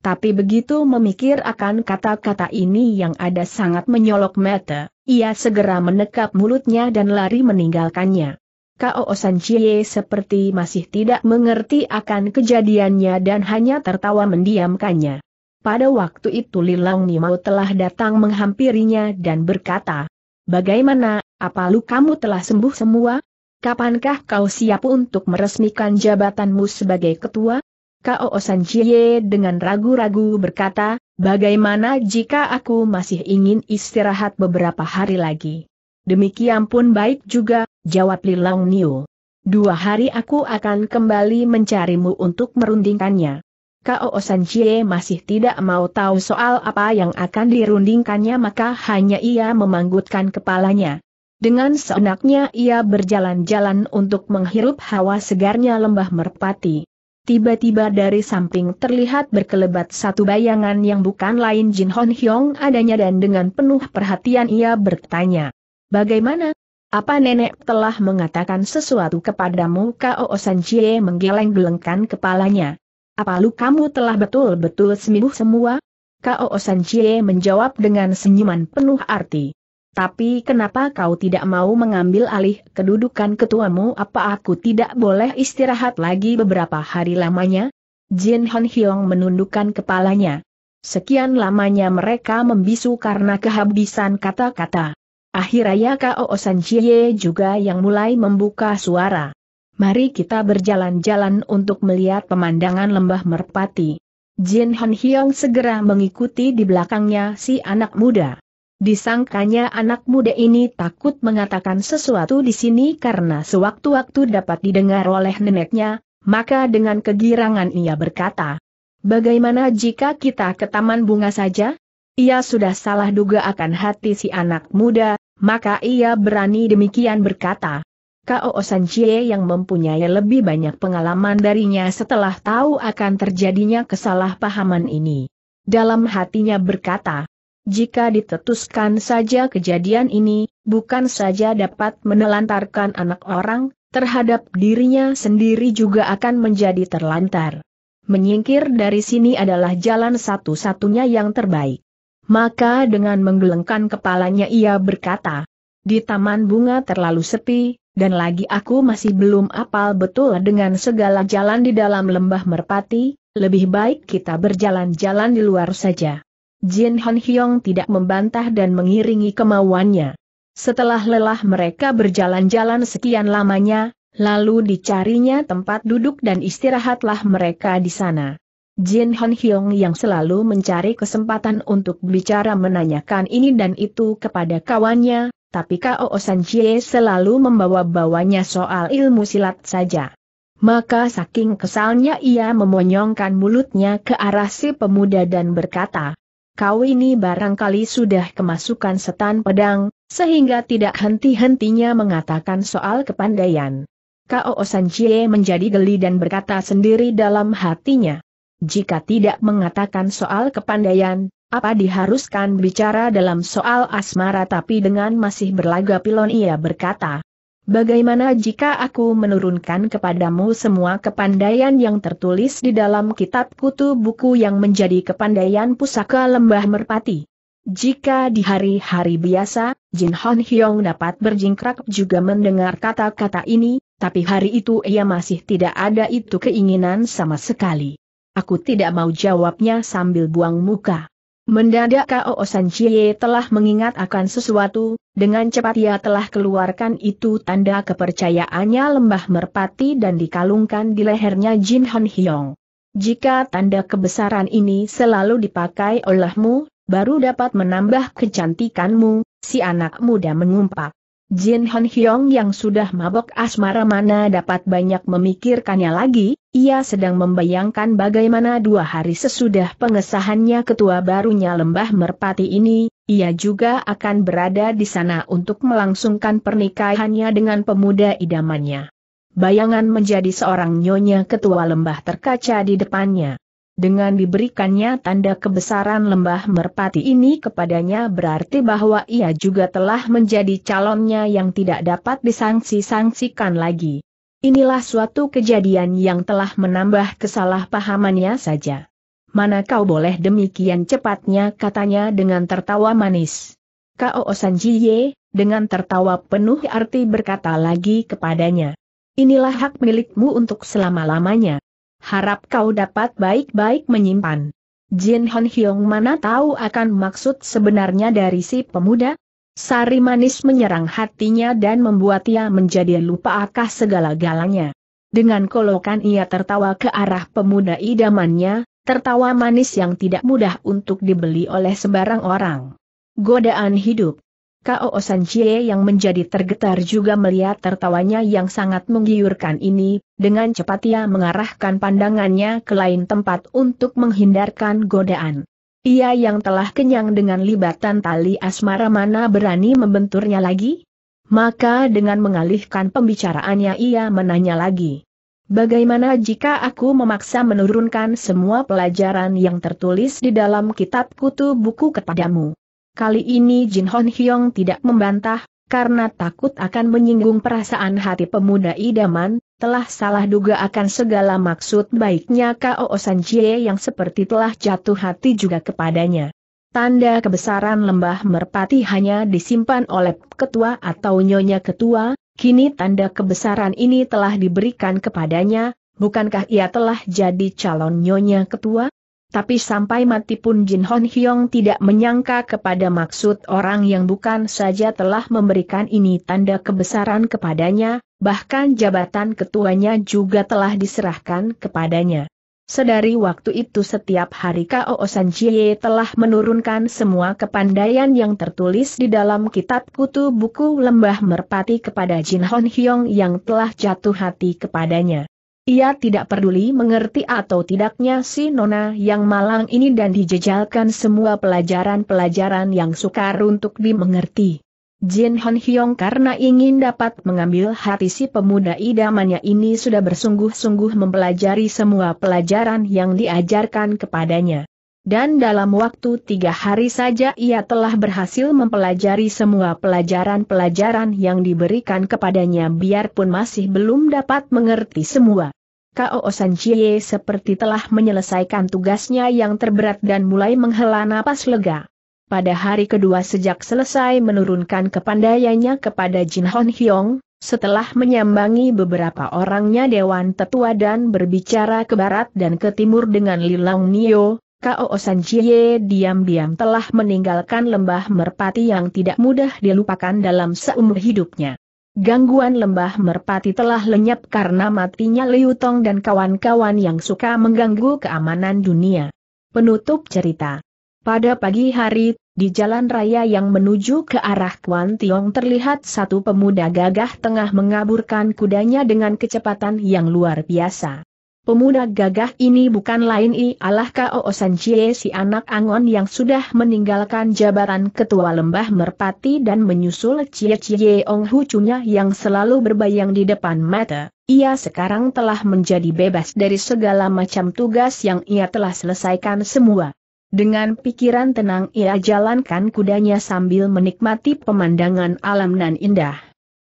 Tapi begitu memikir akan kata-kata ini yang ada sangat menyolok mata, ia segera menekap mulutnya dan lari meninggalkannya. Kao San Chie seperti masih tidak mengerti akan kejadiannya dan hanya tertawa mendiamkannya. Pada waktu itu Lilang Nimau telah datang menghampirinya dan berkata, Bagaimana, apa lu kamu telah sembuh semua? kapankah kau siap untuk meresmikan jabatanmu sebagai ketua? Kao Sanjie dengan ragu-ragu berkata, bagaimana jika aku masih ingin istirahat beberapa hari lagi? Demikian pun baik juga, jawab Lilong Niu. Dua hari aku akan kembali mencarimu untuk merundingkannya. Kao Sanjie masih tidak mau tahu soal apa yang akan dirundingkannya maka hanya ia memanggutkan kepalanya. Dengan seenaknya ia berjalan-jalan untuk menghirup hawa segarnya lembah merpati. Tiba-tiba dari samping terlihat berkelebat satu bayangan yang bukan lain Jin Hon Hyong adanya dan dengan penuh perhatian ia bertanya. Bagaimana? Apa nenek telah mengatakan sesuatu kepadamu? Kao San Jie menggeleng-gelengkan kepalanya. Apa lu kamu telah betul-betul sembuh semua? Kao San Jie menjawab dengan senyuman penuh arti. Tapi kenapa kau tidak mau mengambil alih kedudukan ketuamu apa aku tidak boleh istirahat lagi beberapa hari lamanya? Jin Hon Hyong menundukkan kepalanya. Sekian lamanya mereka membisu karena kehabisan kata-kata. Akhirnya Kao San Jie juga yang mulai membuka suara. Mari kita berjalan-jalan untuk melihat pemandangan lembah merpati. Jin Hon Hyong segera mengikuti di belakangnya si anak muda. Disangkanya anak muda ini takut mengatakan sesuatu di sini karena sewaktu-waktu dapat didengar oleh neneknya, maka dengan kegirangan ia berkata, Bagaimana jika kita ke taman bunga saja? Ia sudah salah duga akan hati si anak muda, maka ia berani demikian berkata. K.O. Sanjie yang mempunyai lebih banyak pengalaman darinya setelah tahu akan terjadinya kesalahpahaman ini. Dalam hatinya berkata, jika ditetuskan saja kejadian ini, bukan saja dapat menelantarkan anak orang, terhadap dirinya sendiri juga akan menjadi terlantar. Menyingkir dari sini adalah jalan satu-satunya yang terbaik. Maka dengan menggelengkan kepalanya ia berkata, di taman bunga terlalu sepi, dan lagi aku masih belum apal betul dengan segala jalan di dalam lembah merpati, lebih baik kita berjalan-jalan di luar saja. Jin Han Hyong tidak membantah dan mengiringi kemauannya. Setelah lelah mereka berjalan-jalan sekian lamanya, lalu dicarinya tempat duduk dan istirahatlah mereka di sana. Jin Han Hyong yang selalu mencari kesempatan untuk bicara menanyakan ini dan itu kepada kawannya, tapi Kao San Jie selalu membawa-bawanya soal ilmu silat saja. Maka saking kesalnya ia memonyongkan mulutnya ke arah si pemuda dan berkata, kau ini barangkali sudah kemasukan setan pedang, sehingga tidak henti-hentinya mengatakan soal kepandaian. Kao Chie menjadi geli dan berkata sendiri dalam hatinya. Jika tidak mengatakan soal kepandaian, apa diharuskan bicara dalam soal asmara tapi dengan masih berlaga pilon ia berkata, Bagaimana jika aku menurunkan kepadamu semua kepandaian yang tertulis di dalam kitab kutu buku yang menjadi kepandaian pusaka lembah merpati? Jika di hari-hari biasa, Jin Hon Hyong dapat berjingkrak juga mendengar kata-kata ini, tapi hari itu ia masih tidak ada itu keinginan sama sekali. Aku tidak mau jawabnya sambil buang muka. Mendadak Kao San Chie telah mengingat akan sesuatu, dengan cepat ia telah keluarkan itu tanda kepercayaannya lembah merpati dan dikalungkan di lehernya Jin Han Hyong. Jika tanda kebesaran ini selalu dipakai olehmu, baru dapat menambah kecantikanmu, si anak muda mengumpat. Jin Hon Hyong yang sudah mabok asmara mana dapat banyak memikirkannya lagi, ia sedang membayangkan bagaimana dua hari sesudah pengesahannya ketua barunya lembah merpati ini, ia juga akan berada di sana untuk melangsungkan pernikahannya dengan pemuda idamannya. Bayangan menjadi seorang nyonya ketua lembah terkaca di depannya. Dengan diberikannya tanda kebesaran lembah merpati ini kepadanya berarti bahwa ia juga telah menjadi calonnya yang tidak dapat disangsi-sangsikan lagi. Inilah suatu kejadian yang telah menambah kesalahpahamannya saja. Mana kau boleh demikian cepatnya katanya dengan tertawa manis. Kao Sanjiye, dengan tertawa penuh arti berkata lagi kepadanya. Inilah hak milikmu untuk selama-lamanya. Harap kau dapat baik-baik menyimpan. Jin Hon Hyong mana tahu akan maksud sebenarnya dari si pemuda? Sari manis menyerang hatinya dan membuat ia menjadi lupa akah segala-galanya. Dengan kolokan ia tertawa ke arah pemuda idamannya, tertawa manis yang tidak mudah untuk dibeli oleh sembarang orang. Godaan hidup Kao Chie yang menjadi tergetar juga melihat tertawanya yang sangat menggiurkan ini, dengan cepat ia mengarahkan pandangannya ke lain tempat untuk menghindarkan godaan. Ia yang telah kenyang dengan libatan tali asmara mana berani membenturnya lagi? Maka dengan mengalihkan pembicaraannya ia menanya lagi. Bagaimana jika aku memaksa menurunkan semua pelajaran yang tertulis di dalam kitab kutu buku kepadamu? Kali ini Jin Hon Hyong tidak membantah, karena takut akan menyinggung perasaan hati pemuda idaman, telah salah duga akan segala maksud baiknya Kao San Jie yang seperti telah jatuh hati juga kepadanya. Tanda kebesaran lembah merpati hanya disimpan oleh ketua atau nyonya ketua, kini tanda kebesaran ini telah diberikan kepadanya, bukankah ia telah jadi calon nyonya ketua? Tapi sampai mati pun Jin Hon Hyong tidak menyangka kepada maksud orang yang bukan saja telah memberikan ini tanda kebesaran kepadanya, bahkan jabatan ketuanya juga telah diserahkan kepadanya. Sedari waktu itu setiap hari Kao San Jie telah menurunkan semua kepandaian yang tertulis di dalam kitab kutu buku lembah merpati kepada Jin Hon Hyong yang telah jatuh hati kepadanya. Ia tidak peduli mengerti atau tidaknya si Nona yang malang ini dan dijejalkan semua pelajaran-pelajaran yang sukar untuk dimengerti. Jin Hon Hyong karena ingin dapat mengambil hati si pemuda idamannya ini sudah bersungguh-sungguh mempelajari semua pelajaran yang diajarkan kepadanya. Dan dalam waktu tiga hari saja ia telah berhasil mempelajari semua pelajaran-pelajaran yang diberikan kepadanya biarpun masih belum dapat mengerti semua. Kao Chie seperti telah menyelesaikan tugasnya yang terberat dan mulai menghela napas lega. Pada hari kedua sejak selesai menurunkan kepandaiannya kepada Jin Hon Hyong, setelah menyambangi beberapa orangnya Dewan Tetua dan berbicara ke barat dan ke timur dengan Lilang Nio, Kao Chie diam-diam telah meninggalkan lembah merpati yang tidak mudah dilupakan dalam seumur hidupnya. Gangguan lembah merpati telah lenyap karena matinya Liu Tong dan kawan-kawan yang suka mengganggu keamanan dunia. Penutup cerita. Pada pagi hari, di jalan raya yang menuju ke arah Kuan Tiong terlihat satu pemuda gagah tengah mengaburkan kudanya dengan kecepatan yang luar biasa. Pemuda gagah ini bukan lain ialah K.O. Sanjie si anak Angon yang sudah meninggalkan jabaran ketua lembah merpati dan menyusul Cie Cie Ong Hucunya yang selalu berbayang di depan mata. Ia sekarang telah menjadi bebas dari segala macam tugas yang ia telah selesaikan semua. Dengan pikiran tenang ia jalankan kudanya sambil menikmati pemandangan alam nan indah.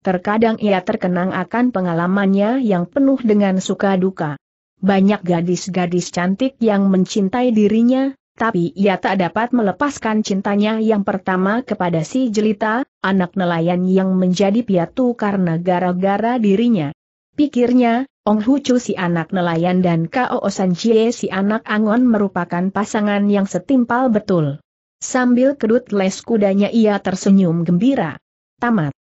Terkadang ia terkenang akan pengalamannya yang penuh dengan suka duka banyak gadis-gadis cantik yang mencintai dirinya, tapi ia tak dapat melepaskan cintanya yang pertama kepada si Jelita, anak nelayan yang menjadi piatu karena gara-gara dirinya. Pikirnya, Ong Hucu si anak nelayan dan Kao San Jie si anak angon merupakan pasangan yang setimpal betul. Sambil kedut les kudanya ia tersenyum gembira. Tamat.